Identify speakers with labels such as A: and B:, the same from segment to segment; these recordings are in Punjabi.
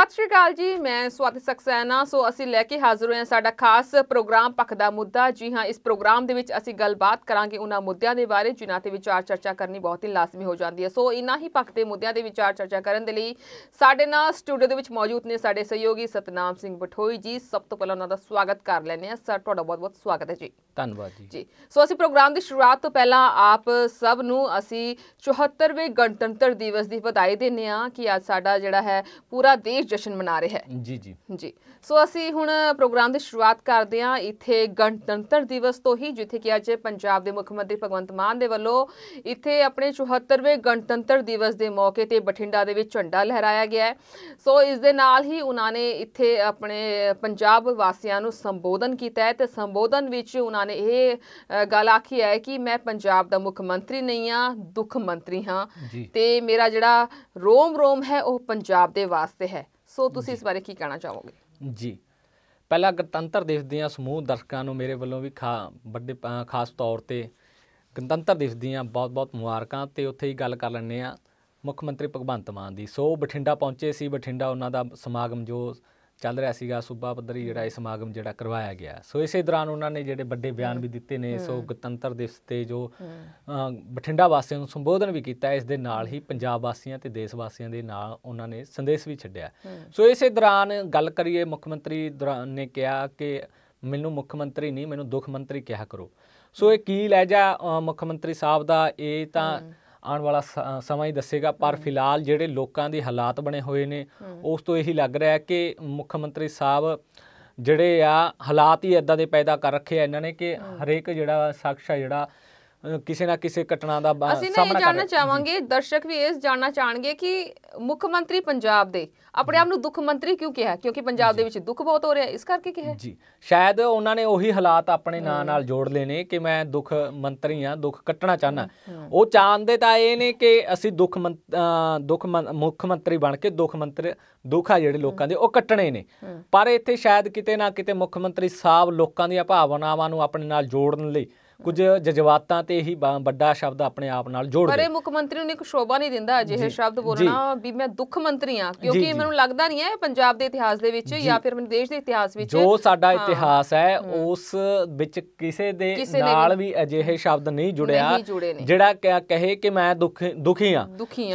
A: ਸਤਿ ਸ਼੍ਰੀ ਅਕਾਲ ਜੀ ਮੈਂ ਸਵਾਤੀ ਸਕਸੈਨਾ ਸੋ ਅਸੀਂ ਲੈ ਕੇ ਹਾਜ਼ਰ ਹੋਏ ਹਾਂ ਸਾਡਾ ਖਾਸ ਪ੍ਰੋਗਰਾਮ ਪਖਦਾ ਮੁੱਦਾ ਜੀ ਹਾਂ ਇਸ ਪ੍ਰੋਗਰਾਮ ਦੇ ਵਿੱਚ ਅਸੀਂ ਗੱਲਬਾਤ ਕਰਾਂਗੇ ਉਹਨਾਂ ਮੁੱਦਿਆਂ ਦੇ ਬਾਰੇ ਜਿਨ੍ਹਾਂ ਤੇ ਵਿਚਾਰ ਚਰਚਾ ਕਰਨੀ ਬਹੁਤ ਹੀ ਲਾਜ਼ਮੀ ਹੋ ਜਾਂਦੀ ਹੈ ਸੋ ਇਨ੍ਹਾਂ ਹੀ ਪਖ ਦੇ ਮੁੱਦਿਆਂ ਦੇ ਵਿਚਾਰ ਚਰਚਾ ਕਰਨ ਦੇ ਲਈ ਸਾਡੇ ਨਾਲ ਸਟੂਡੀਓ ਦੇ ਵਿੱਚ ਮੌਜੂਦ ਨੇ ਸਾਡੇ ਸਹਿਯੋਗੀ ਸਤਨਾਮ ਸਿੰਘ ਬਠੋਈ ਜੀ ਸਭ ਤੋਂ ਪਹਿਲਾਂ ਉਹਨਾਂ ਦਾ ਸਵਾਗਤ ਕਰ ਲੈਂਦੇ ਹਾਂ ਸਰ ਤੁਹਾਡਾ ਬਹੁਤ-ਬਹੁਤ ਸਵਾਗਤ ਹੈ ਜੀ ਧੰਨਵਾਦ ਜੀ ਜੀ ਸੋ ਅਸੀਂ ਪ੍ਰੋਗਰਾਮ ਦੀ ਸ਼ੁਰੂਆਤ ਤੋਂ ਪਹਿਲਾਂ ਆਪ ਸਭ ਨੂੰ ਅਸੀਂ 74ਵੇਂ ਗਣਤੰਤਰ ਦਿਵਸ ਦੀ ਵਧਾਈ ਦਿੰਨੇ ਆ ਕਿ ਅੱਜ ਸਾਡਾ ਜਿਹੜਾ ਹੈ ਪੂਰਾ ਦੇਸ਼ ਜਸ਼ਨ ਮਨਾ ਰਿਹਾ ਹੈ ਜੀ ਜੀ ਜੀ ਸੋ ਅਸੀਂ ਹੁਣ ਪ੍ਰੋਗਰਾਮ ਦੀ ਸ਼ੁਰੂਆਤ ਕਰਦੇ ਹਾਂ ਇੱਥੇ ਗਣਤੰਤਰ ਦਿਵਸ ਤੋਂ ਹੀ ਜਿੱਥੇ ਕਿ ਅੱਜ ਪੰਜਾਬ ਦੇ ਮੁੱਖ ਮੰਤਰੀ ਭਗਵੰਤ ਮਾਨ ਦੇ ਵੱਲੋਂ ਇੱਥੇ ਆਪਣੇ 74ਵੇਂ ਗਣਤੰਤਰ ਦਿਵਸ ਦੇ ਮੌਕੇ ਤੇ ਬਠਿੰਡਾ ਦੇ ਵਿੱਚ ਝੰਡਾ ਲਹਿਰਾਇਆ ਗਿਆ ਹੈ ਸੋ ਇਸ ਦੇ ਨਾਲ ਹੀ ਉਹਨਾਂ ਨੇ ਇੱਥੇ ਆਪਣੇ ਪੰਜਾਬ ਵਾਸੀਆਂ ਨੂੰ ਸੰਬੋਧਨ ਕੀਤਾ ਹੈ ਤੇ ਸੰਬੋਧਨ ਵਿੱਚ ਉਹਨਾਂ ਨੇ ਇਹ ਗੱਲ ਆਖੀ ਹੈ ਕਿ ਮੈਂ ਪੰਜਾਬ ਦਾ ਮੁੱਖ ਮੰਤਰੀ ਨਹੀਂ ਆ ਦੁੱਖ ਮੰਤਰੀ ਹਾਂ ਤੇ ਮੇਰਾ ਜਿਹੜਾ ਰੋਮ ਰੋਮ ਹੈ ਉਹ ਪੰਜਾਬ ਦੇ ਵਾਸਤੇ ਹੈ ਸੋ ਤੁਸੀਂ ਇਸ ਬਾਰੇ ਕੀ ਕਹਿਣਾ ਚਾਹੋਗੇ
B: ਜੀ ਪਹਿਲਾ ਗਣਤੰਤਰ ਦਿਵਸ ਦੀਆਂ ਸਮੂਹ ਦਰਸ਼ਕਾਂ ਨੂੰ ਮੇਰੇ ਵੱਲੋਂ ਵੀ ਖਾ ਵੱਡੇ ਖਾਸ ਤੌਰ ਤੇ ਗਣਤੰਤਰ ਦਿਵਸ ਦੀਆਂ ਬਹੁਤ-ਬਹੁਤ ਮੁਬਾਰਕਾਂ ਤੇ ਉੱਥੇ ਹੀ ਗੱਲ ਕਰ ਲੈਣੇ ਆ ਮੁੱਖ ਮੰਤਰੀ ਭਗਵੰਤ ਮਾਨ ਦੀ ਸੋ ਬਠਿੰਡਾ ਪਹੁੰਚੇ ਸੀ ਬਠਿੰਡਾ ਉਹਨਾਂ ਦਾ ਸਮਾਗਮ ਜੋ ਚੱਲ ਰਿਹਾ ਸੀਗਾ ਸੂਬਾ ਪੱਧਰੀ ਜਿਹੜਾ ਇਹ ਸਮਾਗਮ ਜਿਹੜਾ ਕਰਵਾਇਆ ਗਿਆ ਸੋ ਇਸੇ ਦੌਰਾਨ ਉਹਨਾਂ ਨੇ ਜਿਹੜੇ ਵੱਡੇ ਬਿਆਨ ਵੀ ਦਿੱਤੇ ਨੇ ਸੋ ਗਣਤੰਤਰ ਦਿਵਸ ਤੇ ਜੋ ਬਠਿੰਡਾ ਵਾਸੀਆਂ ਨੂੰ ਸੰਬੋਧਨ ਵੀ ਕੀਤਾ ਇਸ ਦੇ ਨਾਲ ਹੀ ਪੰਜਾਬ ਵਾਸੀਆਂ ਤੇ ਦੇਸ਼ ਵਾਸੀਆਂ ਦੇ ਨਾਲ ਉਹਨਾਂ ਨੇ ਸੰਦੇਸ਼ ਵੀ ਛੱਡਿਆ ਸੋ ਇਸੇ ਦੌਰਾਨ ਗੱਲ ਕਰੀਏ ਮੁੱਖ ਮੰਤਰੀ ਨੇ ਕਿਹਾ ਕਿ ਮੈਨੂੰ ਮੁੱਖ ਮੰਤਰੀ ਨਹੀਂ ਮੈਨੂੰ ਦੁੱਖ ਮੰਤਰੀ ਕਿਹਾ ਕਰੋ ਸੋ ਇਹ ਕੀ ਲਹਿਜਾ ਮੁੱਖ ਮੰਤਰੀ ਸਾਹਿਬ ਦਾ ਇਹ ਤਾਂ ਆਉਣ ਵਾਲਾ ਸਮਾਂ ਹੀ ਦੱਸੇਗਾ ਪਰ ਫਿਲਹਾਲ ਜਿਹੜੇ ਲੋਕਾਂ ਦੇ ਹਾਲਾਤ ਬਣੇ ਹੋਏ ਨੇ ਉਸ ਤੋਂ ਇਹੀ ਲੱਗ ਰਿਹਾ ਕਿ ਮੁੱਖ ਮੰਤਰੀ ਸਾਹਿਬ ਜਿਹੜੇ ਆ ਹਾਲਾਤ ਹੀ ਇਦਾਂ ਦੇ ਪੈਦਾ ਕਰ ਰੱਖੇ ਆ ਇਹਨਾਂ ਨੇ ਕਿ ਹਰੇਕ ਜਿਹੜਾ ਸ਼ਖਸ ਆ ਜਿਹੜਾ ਕਿਸੇ ਨਾ ਕਿਸੇ ਘਟਨਾ ਦਾ ਅਸੀਂ ਇਹ ਸਾਹਮਣਾ ਜਾਣਨਾ ਚਾਹਾਂਗੇ
A: ਦਰਸ਼ਕ ਵੀ ਇਹ ਜਾਣਨਾ ਚਾਹਣਗੇ ਕਿ ਮੁੱਖ ਮੰਤਰੀ ਪੰਜਾਬ ਦੇ ਆਪਣੇ ਆਪ ਨੂੰ ਦੁੱਖ ਮੰਤਰੀ ਕਿਉਂ ਕਿਹਾ ਕਿਉਂਕਿ ਪੰਜਾਬ ਦੇ ਵਿੱਚ ਦੁੱਖ ਬਹੁਤ ਹੋ ਰਿਹਾ ਇਸ ਕਰਕੇ ਕਿਹਾ ਜੀ
B: ਸ਼ਾਇਦ ਉਹਨਾਂ ਨੇ ਉਹੀ ਹਾਲਾਤ ਆਪਣੇ ਨਾਂ ਨਾਲ ਜੋੜ ਲਏ ਨੇ ਕਿ ਮੈਂ ਦੁੱਖ ਮੰਤਰੀ ਆ ਦੁੱਖ ਕੱਟਣਾ ਚਾਹਨਾ ਉਹ ਚਾਹੁੰਦੇ ਤਾਂ ਇਹ ਨੇ ਕਿ ਅਸੀਂ ਦੁੱਖ ਦੁੱਖ ਮੁੱਖ ਮੰਤਰੀ ਬਣ ਕੇ ਦੁੱਖ ਮੰਤਰੀ ਦੁੱਖ ਆ ਜਿਹੜੇ ਲੋਕਾਂ ਦੇ ਉਹ ਕੱਟਣੇ ਨੇ ਪਰ ਇੱਥੇ ਸ਼ਾਇਦ ਕਿਤੇ ਨਾ ਕਿਤੇ ਮੁੱਖ ਮੰਤਰੀ ਸਾਹਿਬ ਲੋਕਾਂ ਦੀਆਂ ਭਾਵਨਾਵਾਂ ਨੂੰ ਆਪਣੇ ਨਾਲ ਜੋੜਨ ਲਈ ਕੁਝ ਜਜ਼ਬਾਤਾਂ ਤੇ ਹੀ ਵੱਡਾ ਸ਼ਬਦ ਆਪਣੇ ਆਪ ਨਾਲ ਜੋੜਦੇ ਪਰ ਇਹ
A: ਮੁੱਖ ਮੰਤਰੀ ਨੂੰ ਇੱਕ ਸ਼ੋਭਾ ਨਹੀਂ ਦਿੰਦਾ ਅਜਿਹੇ ਸ਼ਬਦ ਬੋਲਣਾ ਵੀ ਮੈਂ ਦੁੱਖ ਮੰਤਰੀ ਆ ਕਿਉਂਕਿ ਮੈਨੂੰ ਲੱਗਦਾ ਨਹੀਂ ਹੈ ਪੰਜਾਬ ਦੇ ਇਤਿਹਾਸ ਦੇ ਵਿੱਚ ਜਾਂ ਫਿਰ ਆਪਣੇ ਦੇਸ਼ ਦੇ ਇਤਿਹਾਸ ਵਿੱਚ ਜੋ ਸਾਡਾ ਇਤਿਹਾਸ
B: ਹੈ ਉਸ ਵਿੱਚ ਕਿਸੇ ਦੇ ਨਾਲ ਵੀ ਅਜਿਹੇ ਸ਼ਬਦ ਨਹੀਂ ਜੁੜਿਆ ਜਿਹੜਾ ਕਹੇ ਕਿ ਮੈਂ ਦੁੱਖ ਦੁਖੀ ਆ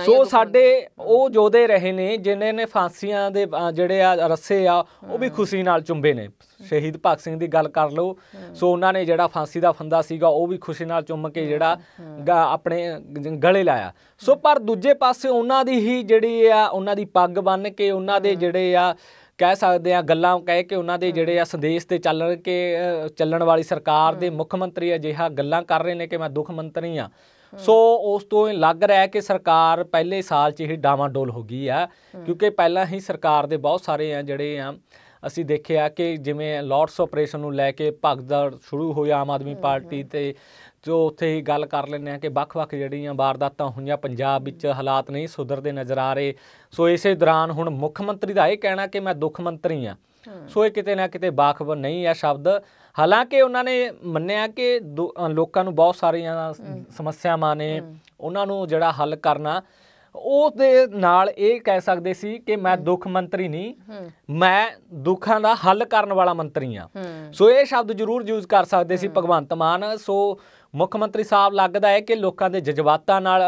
B: ਸੋ ਸਾਡੇ ਉਹ ਜੋਦੇ ਰਹੇ ਨੇ ਜਿਨ੍ਹਾਂ ਨੇ ਫਾਂਸੀਆਂ ਦੇ ਜਿਹੜੇ ਆ ਰੱਸੇ ਆ ਉਹ ਵੀ ਖੁਸ਼ੀ ਨਾਲ ਚੁੰਬੇ ਨੇ ਸ਼ਹੀਦ ਭਗਤ ਸਿੰਘ ਦੀ ਗੱਲ ਕਰ ਲਓ ਸੋ ਉਹਨਾਂ ਨੇ ਜਿਹੜਾ ਫਾਂਸੀ ਦਾ ਫੰਦਾ ਸੀਗਾ ਉਹ ਵੀ ਖੁਸ਼ੀ ਨਾਲ ਚੁੰਮ ਕੇ ਜਿਹੜਾ ਆਪਣੇ ਗਲੇ ਲਾਇਆ ਸੋ ਪਰ ਦੂਜੇ ਪਾਸੇ ਉਹਨਾਂ ਦੀ ਹੀ ਜਿਹੜੀ ਆ ਉਹਨਾਂ ਦੀ ਪੱਗ ਬੰਨ ਕੇ ਉਹਨਾਂ ਦੇ ਜਿਹੜੇ ਆ ਕਹਿ ਸਕਦੇ ਆ ਗੱਲਾਂ ਕਹਿ ਕੇ ਉਹਨਾਂ ਦੇ ਜਿਹੜੇ ਆ ਸੰਦੇਸ਼ ਤੇ ਚੱਲਣ ਕੇ ਚੱਲਣ ਵਾਲੀ ਸਰਕਾਰ ਦੇ ਮੁੱਖ ਮੰਤਰੀ ਅਜਿਹਾ ਗੱਲਾਂ ਕਰ ਰਹੇ ਨੇ ਕਿ ਮੈਂ ਦੁੱਖ ਮੰਤਰੀ ਆ ਸੋ ਉਸ ਤੋਂ ਲੱਗ ਰਿਹਾ ਕਿ ਸਰਕਾਰ ਪਹਿਲੇ ਸਾਲ 'ਚ ਹੀ ਡਾਵਾਂ ਡੋਲ ਹੋ ਗਈ ਆ ਕਿਉਂਕਿ ਪਹਿਲਾਂ ਹੀ ਸਰਕਾਰ ਦੇ ਬਹੁਤ ਸਾਰੇ ਆ ਜਿਹੜੇ ਆ ਅਸੀਂ ਦੇਖਿਆ ਕਿ ਜਿਵੇਂ ਲਾਰਡਸ ਆਪਰੇਸ਼ਨ ਨੂੰ ਲੈ ਕੇ ਭਗਦੜ ਸ਼ੁਰੂ ਹੋਇਆ ਆਮ ਆਦਮੀ ਪਾਰਟੀ ਤੇ ਜੋ ਉੱਥੇ ਹੀ ਗੱਲ ਕਰ ਲੈਂਦੇ ਆ ਕਿ ਵੱਖ-ਵੱਖ ਜਿਹੜੀਆਂ ਵਾਰਦਾਤਾਂ ਹੋਈਆਂ ਪੰਜਾਬ ਵਿੱਚ ਹਾਲਾਤ ਨਹੀਂ ਸੁਧਰਦੇ ਨਜ਼ਰ ਆ ਰਹੇ ਸੋ ਇਸੇ ਦੌਰਾਨ ਹੁਣ ਮੁੱਖ ਮੰਤਰੀ ਦਾ ਇਹ ਕਹਿਣਾ ਕਿ ਮੈਂ ਦੁੱਖ ਮੰਤਰੀ ਆ ਸੋ ਇਹ ਕਿਤੇ ਨਾ ਕਿਤੇ ਬਾਖਬਰ ਨਹੀਂ ਆ ਸ਼ਬਦ ਹਾਲਾਂਕਿ ਉਹਨਾਂ ਨੇ ਮੰਨਿਆ ਕਿ ਲੋਕਾਂ ਨੂੰ ਬਹੁਤ ਸਾਰੀਆਂ ਸਮੱਸਿਆਵਾਂ ਨੇ ਉਹਨਾਂ ਨੂੰ ਜਿਹੜਾ ਹੱਲ ਕਰਨਾ ਉਸ ਦੇ ਨਾਲ ਇਹ ਕਹਿ ਸਕਦੇ ਸੀ ਕਿ ਮੈਂ ਦੁੱਖ ਮੰਤਰੀ ਨਹੀਂ ਮੈਂ ਦੁੱਖਾਂ ਦਾ ਹੱਲ ਕਰਨ ਵਾਲਾ ਮੰਤਰੀ ਆ ਸੋ ਇਹ ਸ਼ਬਦ ਜ਼ਰੂਰ ਯੂਜ਼ ਕਰ ਸਕਦੇ ਸੀ ਭਗਵੰਤ ਮਾਨ ਸੋ ਮੁੱਖ ਮੰਤਰੀ ਸਾਹਿਬ ਲੱਗਦਾ ਹੈ ਕਿ ਲੋਕਾਂ ਦੇ ਜਜ਼ਬਾਤਾਂ ਨਾਲ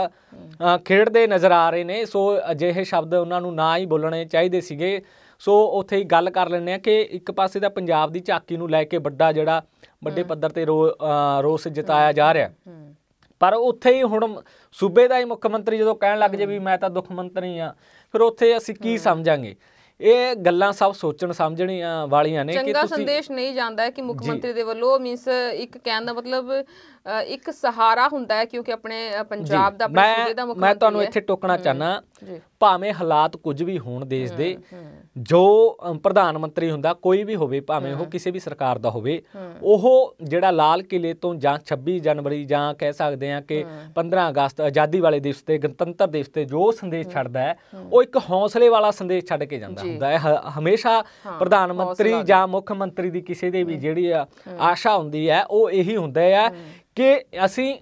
B: ਖੇਡਦੇ ਨਜ਼ਰ ਆ ਰਹੇ ਨੇ ਸੋ ਅਜਿਹੇ ਸ਼ਬਦ ਉਹਨਾਂ ਨੂੰ ਨਾ ਹੀ ਬੋਲਣੇ ਚਾਹੀਦੇ ਸੀਗੇ ਸੋ ਉੱਥੇ ਹੀ ਗੱਲ ਕਰ ਲੈਣੇ ਆ ਕਿ ਇੱਕ ਪਾਸੇ ਦਾ ਪੰਜਾਬ ਦੀ ਝਾਕੀ ਨੂੰ ਲੈ ਕੇ ਵੱਡਾ ਜਿਹੜਾ ਵੱਡੇ ਪੱਧਰ ਤੇ ਰੋਸ ਜਤਾਇਆ ਜਾ ਰਿਹਾ ਪਰ ਉੱਥੇ ਹੀ ਹੁਣ ਸੂਬੇ ਦਾ ਹੀ ਮੁੱਖ ਮੰਤਰੀ ਜਦੋਂ ਕਹਿਣ ਲੱਗ ਜੇ ਵੀ ਮੈਂ ਤਾਂ ਦੁੱਖ ਮੰਤਰੀ ਆ ਫਿਰ ਉੱਥੇ ਅਸੀਂ ਕੀ ਸਮਝਾਂਗੇ ਇਹ ਗੱਲਾਂ ਸਭ ਸੋਚਣ ਸਮਝਣੀਆਂ ਵਾਲੀਆਂ ਨੇ ਕਿ ਤੁਸੀਂ ਚੰਗਾ ਸੰਦੇਸ਼
A: ਨਹੀਂ ਜਾਂਦਾ ਕਿ ਮੁੱਖ ਮੰਤਰੀ ਦੇ ਵੱਲੋਂ ਮੀਨਸ ਇੱਕ ਕਹਿਣ ਦਾ ਮਤਲਬ ਇੱਕ ਸਹਾਰਾ ਹੁੰਦਾ ਹੈ ਕਿਉਂਕਿ ਆਪਣੇ ਪੰਜਾਬ ਦਾ ਆਪਣੇ ਸੂਬੇ ਦਾ ਮੁੱਖ ਮੈਂ ਤੁਹਾਨੂੰ ਇੱਥੇ ਟੋਕਣਾ ਚਾਹਨਾ
B: ਭਾਵੇਂ ਹਾਲਾਤ ਕੁਝ ਵੀ ਹੋਣ ਦੇਸ਼ ਦੇ ਜੋ ਪ੍ਰਧਾਨ ਮੰਤਰੀ ਹੁੰਦਾ ਕੋਈ ਵੀ ਹੋਵੇ ਭਾਵੇਂ ਉਹ ਕਿਸੇ ਵੀ ਸਰਕਾਰ ਦਾ ਹੋਵੇ ਉਹ ਜਿਹੜਾ ਲਾਲ ਕਿਲੇ ਤੋਂ ਜਾਂ 26 ਜਨਵਰੀ ਜਾਂ ਕਹਿ ਸਕਦੇ ਆ ਕਿ 15 ਅਗਸਤ ਆਜ਼ਾਦੀ ਵਾਲੇ ਦਿਵਸ ਤੇ ਗਣਤੰਤਰ ਦਿਵਸ ਤੇ ਜੋ ਸੰਦੇਸ਼ ਛੱਡਦਾ ਹੈ ਉਹ ਇੱਕ ਹੌਸਲੇ ਵਾਲਾ ਸੰਦੇਸ਼ ਛੱਡ ਕੇ ਜਾਂਦਾ ਹੁੰਦਾ ਹੈ ਹਮੇਸ਼ਾ ਪ੍ਰਧਾਨ ਮੰਤਰੀ ਜਾਂ ਮੁੱਖ ਮੰਤਰੀ ਦੀ ਕਿਸੇ ਦੇ ਵੀ ਜਿਹੜੀ ਆਸ਼ਾ ਹੁੰਦੀ ਹੈ ਉਹ ਇਹੀ ਹੁੰਦਾ ਹੈ ਕਿ ਅਸੀਂ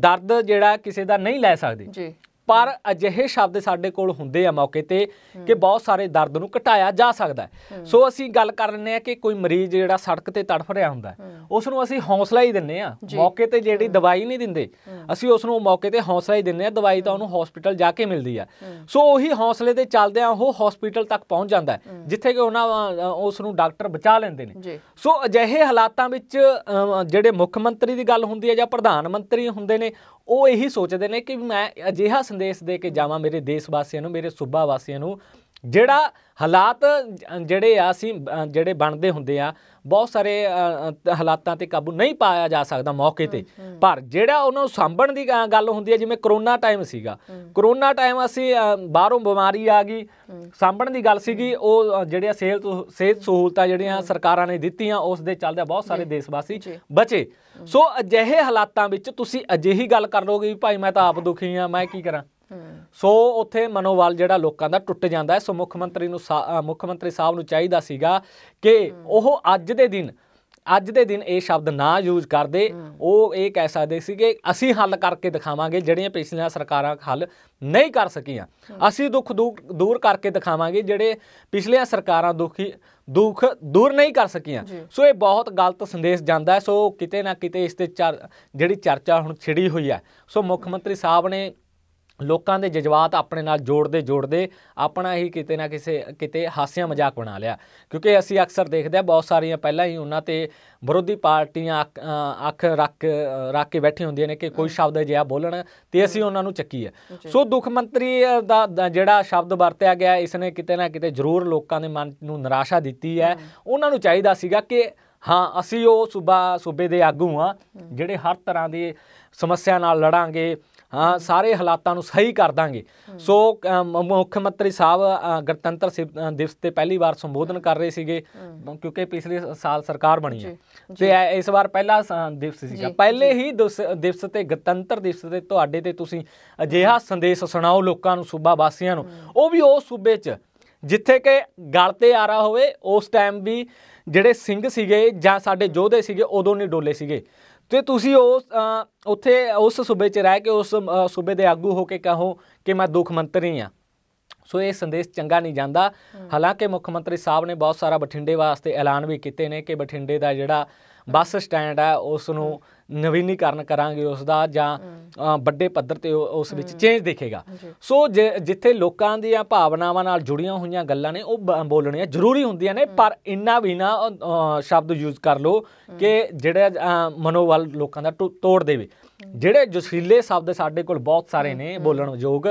B: ਦਰਦ ਜਿਹੜਾ ਕਿਸੇ ਦਾ ਨਹੀਂ ਲੈ ਸਕਦੇ ਜੀ ਪਰ ਅਜਿਹੇ ਸ਼ਬਦ ਸਾਡੇ ਕੋਲ ਹੁੰਦੇ ਆ ਮੌਕੇ ਤੇ ਕਿ ਬਹੁਤ ਸਾਰੇ ਦਰਦ ਨੂੰ ਘਟਾਇਆ ਜਾ ਸਕਦਾ ਸੋ ਅਸੀਂ ਗੱਲ ਕਰ ਰਹੇ ਆ ਕਿ ਕੋਈ ਮਰੀਜ਼ ਜਿਹੜਾ ਸੜਕ ਤੇ ਤੜਫ ਰਿਹਾ ਹੁੰਦਾ ਉਸ ਨੂੰ ਅਸੀਂ ਹੌਸਲਾ ਹੀ ਦਿੰਨੇ ਆ ਮੌਕੇ ਤੇ ਜਿਹੜੀ ਦਵਾਈ ਨਹੀਂ ਦਿੰਦੇ ਅਸੀਂ ਉਸ ਨੂੰ ਮੌਕੇ ਤੇ ਹੌਸਲਾ ਹੀ ਦਿੰਨੇ ਆ ਦਵਾਈ ਤਾਂ ਉਹਨੂੰ ਹਸਪੀਟਲ ਜਾ ਕੇ ਮਿਲਦੀ ਆ ਸੋ ਉਹੀ ਹੌਸਲੇ ਤੇ ਚੱਲਦੇ ਆ ਉਹ ਹਸਪੀਟਲ ਤੱਕ ਪਹੁੰਚ ਜਾਂਦਾ ਜਿੱਥੇ ਕਿ ਉਹਨਾਂ ਉਸ ਨੂੰ ਡਾਕਟਰ ਬਚਾ ਲੈਂਦੇ ਨੇ ਸੋ ਅਜਿਹੇ ਹਾਲਾਤਾਂ ਵਿੱਚ ਜਿਹੜੇ ਮੁੱਖ ਮੰਤਰੀ ਦੀ ਗੱਲ ਹੁੰਦੀ ਹੈ ਜਾਂ ਪ੍ਰਧਾਨ ਮੰਤਰੀ ਹੁੰਦੇ ਨੇ ਉਹ ਇਹੀ ਸੋਚਦੇ ਨੇ ਕਿ ਮੈਂ ਅਜਿਹਾ ਸੰਦੇਸ਼ ਦੇ ਕੇ ਜਾਵਾਂ ਮੇਰੇ ਦੇਸ਼ ਵਾਸੀਆਂ ਨੂੰ ਮੇਰੇ ਸੂਬਾ ਵਾਸੀਆਂ ਨੂੰ ਜਿਹੜਾ ਹਾਲਾਤ ਜਿਹੜੇ ਆ ਸੀ ਜਿਹੜੇ ਬਣਦੇ ਹੁੰਦੇ ਆ ਬਹੁਤ ਸਾਰੇ ਹਾਲਾਤਾਂ ਤੇ ਕਾਬੂ ਨਹੀਂ ਪਾਇਆ ਜਾ ਸਕਦਾ ਮੌਕੇ ਤੇ ਪਰ ਜਿਹੜਾ ਉਹਨੂੰ ਸੰਭਣ ਦੀ ਗੱਲ ਹੁੰਦੀ ਹੈ ਜਿਵੇਂ ਕਰੋਨਾ ਟਾਈਮ ਸੀਗਾ ਕਰੋਨਾ ਟਾਈਮ ਅਸੀਂ ਬਾਹਰੋਂ ਬਿਮਾਰੀ ਆ ਗਈ ਸੰਭਣ ਦੀ ਗੱਲ ਸੀਗੀ ਉਹ ਜਿਹੜੇ ਸਿਹਤ ਸਿਹਤ ਸਹੂਲਤਾਂ ਜਿਹੜੀਆਂ ਸਰਕਾਰਾਂ ਨੇ ਦਿੱਤੀਆਂ ਉਸ ਦੇ ਚੱਲਦੇ ਬਹੁਤ ਸਾਰੇ ਦੇਸ਼ ਵਾਸੀ ਬਚੇ ਸੋ ਅਜਿਹੇ ਹਾਲਾਤਾਂ ਵਿੱਚ ਤੁਸੀਂ ਅਜਿਹੀ ਗੱਲ ਕਰ ਲੋਗੇ ਵੀ ਭਾਈ ਮੈਂ ਤਾਂ ਆਪ ਦੁਖੀ ਆ ਮੈਂ ਕੀ ਕਰਾਂ ਸੋ ਉੱਥੇ ਮਨੋਵਲ ਜਿਹੜਾ ਲੋਕਾਂ ਦਾ ਟੁੱਟ ਜਾਂਦਾ ਹੈ ਸੋ ਮੁੱਖ ਮੰਤਰੀ ਨੂੰ ਮੁੱਖ ਮੰਤਰੀ ਸਾਹਿਬ ਨੂੰ ਚਾਹੀਦਾ ਸੀਗਾ ਕਿ ਉਹ ਅੱਜ ਦੇ ਦਿਨ ਅੱਜ ਦੇ ਦਿਨ ਇਹ ਸ਼ਬਦ ਨਾ ਯੂਜ਼ ਕਰਦੇ ਉਹ ਇਹ ਕਹਿ ਸਕਦੇ ਸੀ ਕਿ ਅਸੀਂ ਹੱਲ ਕਰਕੇ ਦਿਖਾਵਾਂਗੇ ਜਿਹੜੀਆਂ ਪਿਛਲੀਆਂ ਸਰਕਾਰਾਂ ਹੱਲ ਨਹੀਂ ਕਰ ਸਕੀਆਂ ਅਸੀਂ ਦੁੱਖ ਦੂਰ ਕਰਕੇ ਦਿਖਾਵਾਂਗੇ ਜਿਹੜੇ ਪਿਛਲੀਆਂ ਸਰਕਾਰਾਂ ਦੁਖੀ ਦੁੱਖ ਦੂਰ ਨਹੀਂ ਕਰ ਸਕੀਆਂ ਸੋ ਇਹ ਬਹੁਤ ਗਲਤ ਸੰਦੇਸ਼ ਜਾਂਦਾ ਸੋ ਕਿਤੇ ਨਾ ਕਿਤੇ ਇਸ ਤੇ ਜਿਹੜੀ ਚਰਚਾ ਹੁਣ ਛਿੜੀ ਹੋਈ ਹੈ ਸੋ ਮੁੱਖ ਮੰਤਰੀ ਸਾਹਿਬ ਨੇ ਲੋਕਾਂ ਦੇ ਜਜ਼ਬਾਤ ਆਪਣੇ ਨਾਲ ਜੋੜਦੇ ਜੋੜਦੇ ਆਪਣਾ ਹੀ ਕਿਤੇ ਨਾ ਕਿਸੇ ਕਿਤੇ ਹਾਸਿਆ ਮਜ਼ਾਕ ਬਣਾ ਲਿਆ ਕਿਉਂਕਿ ਅਸੀਂ ਅਕਸਰ ਦੇਖਦੇ ਆ ਬਹੁਤ ਸਾਰੀਆਂ ਪਹਿਲਾਂ ਹੀ ਉਹਨਾਂ ਤੇ ਵਿਰੋਧੀ ਪਾਰਟੀਆਂ ਅੱਖ ਰੱਖ ਰੱਖ ਕੇ ਬੈਠੀ ਹੁੰਦੀਆਂ ਨੇ ਕਿ ਕੋਈ ਸ਼ਬਦ ਜਿਹਾ ਬੋਲਣ ਤੇ ਅਸੀਂ ਉਹਨਾਂ ਨੂੰ ਚੱਕੀ ਚੱਕੀਏ ਸੋ ਦੁੱਖ ਮੰਤਰੀ ਦਾ ਜਿਹੜਾ ਸ਼ਬਦ ਵਰਤਿਆ ਗਿਆ ਇਸ ਨੇ ਕਿਤੇ ਨਾ ਕਿਤੇ ਜ਼ਰੂਰ ਲੋਕਾਂ ਦੇ ਮਨ ਨੂੰ ਨਿਰਾਸ਼ਾ ਦਿੱਤੀ ਹੈ ਉਹਨਾਂ ਨੂੰ ਚਾਹੀਦਾ ਸੀਗਾ ਕਿ ਹਾਂ ਅਸੀਂ ਉਹ ਸੂਬਾ ਸੂਬੇ ਦੇ ਆਗੂ ਆ ਜਿਹੜੇ ਹਰ ਤਰ੍ਹਾਂ ਦੀ ਸਮੱਸਿਆ ਨਾਲ ਲੜਾਂਗੇ ਹਾਂ ਸਾਰੇ ਹਾਲਾਤਾਂ ਨੂੰ ਸਹੀ ਕਰ ਦਾਂਗੇ ਸੋ ਮੁੱਖ ਮੰਤਰੀ ਸਾਹਿਬ ਗਣਤੰਤਰ ਦਿਵਸ ਤੇ ਪਹਿਲੀ ਵਾਰ ਸੰਬੋਧਨ ਕਰ ਰਹੇ ਸੀਗੇ ਕਿਉਂਕਿ ਪਿਛਲੇ ਸਾਲ ਸਰਕਾਰ ਬਣੀ ਹੈ ਤੇ ਇਸ ਵਾਰ ਪਹਿਲਾ ਦਿਵਸ ਸੀਗਾ ਪਹਿਲੇ ਹੀ ਦਿਵਸ ਤੇ ਗਣਤੰਤਰ ਦਿਵਸ ਤੇ ਤੁਹਾਡੇ ਤੇ ਤੁਸੀਂ ਅਜਿਹਾ ਸੰਦੇਸ਼ ਸੁਣਾਓ ਲੋਕਾਂ ਨੂੰ ਸੂਬਾ ਵਾਸੀਆਂ ਨੂੰ ਉਹ ਵੀ ਉਹ ਸੂਬੇ 'ਚ ਜਿੱਥੇ ਕਿ ਗੱਲ ਤੇ ਆ ਰਹਾ ਹੋਵੇ ਉਸ ਟਾਈਮ ਵੀ ਜਿਹੜੇ ਸਿੰਘ ਸੀਗੇ ਜਾਂ ਸਾਡੇ ਯੋਧੇ ਸੀਗੇ ਉਦੋਂ ਨਹੀਂ ਡੋਲੇ ਸੀਗੇ ਤੇ ਤੁਸੀਂ ਉਸ ਉੱਥੇ ਉਸ ਸੂਬੇ 'ਚ ਰਹਿ ਕੇ ਉਸ ਸੂਬੇ ਦੇ ਆਗੂ ਹੋ ਕੇ ਕਹੋ ਕਿ ਮੈਂ ਦੁੱਖ ਮੰਤਰੀ ਆ ਸੋ ਇਹ ਸੰਦੇਸ਼ ਚੰਗਾ ਨਹੀਂ ਜਾਂਦਾ ਹਾਲਾਂਕਿ ਮੁੱਖ ਮੰਤਰੀ ਸਾਹਿਬ ਨੇ ਬਹੁਤ ਸਾਰਾ ਬਠਿੰਡੇ ਵਾਸਤੇ ਐਲਾਨ ਵੀ ਕੀਤੇ ਨੇ ਕਿ ਬਠਿੰਡੇ ਦਾ ਜਿਹੜਾ ਬੱਸ ਸਟੈਂਡ ਹੈ ਉਸ ਨੂੰ ਨਵੀਨੀਕਰਨ ਕਰਾਂਗੇ ਉਸ ਦਾ ਜਾਂ ਵੱਡੇ ਪੱਧਰ ਤੇ ਉਸ ਵਿੱਚ ਚੇਂਜ ਦੇਖੇਗਾ ਸੋ ਜਿੱਥੇ ਲੋਕਾਂ ਦੀਆਂ ਭਾਵਨਾਵਾਂ ਨਾਲ ਜੁੜੀਆਂ ਹੋਈਆਂ ਗੱਲਾਂ ਨੇ ਉਹ ਬੋਲਣੀਆਂ ਜ਼ਰੂਰੀ ਹੁੰਦੀਆਂ ਨੇ ਪਰ ਇੰਨਾ ਵੀ ਨਾ ਸ਼ਬਦ ਯੂਜ਼ ਕਰ ਲੋ ਕਿ ਜਿਹੜੇ ਮਨੋਵਲ ਲੋਕਾਂ ਦਾ ਤੋੜ ਦੇਵੇ ਜਿਹੜੇ ਜੋਸ਼ੀਲੇ ਸ਼ਬਦ ਸਾਡੇ ਕੋਲ ਬਹੁਤ ਸਾਰੇ ਨੇ ਬੋਲਣ ਯੋਗ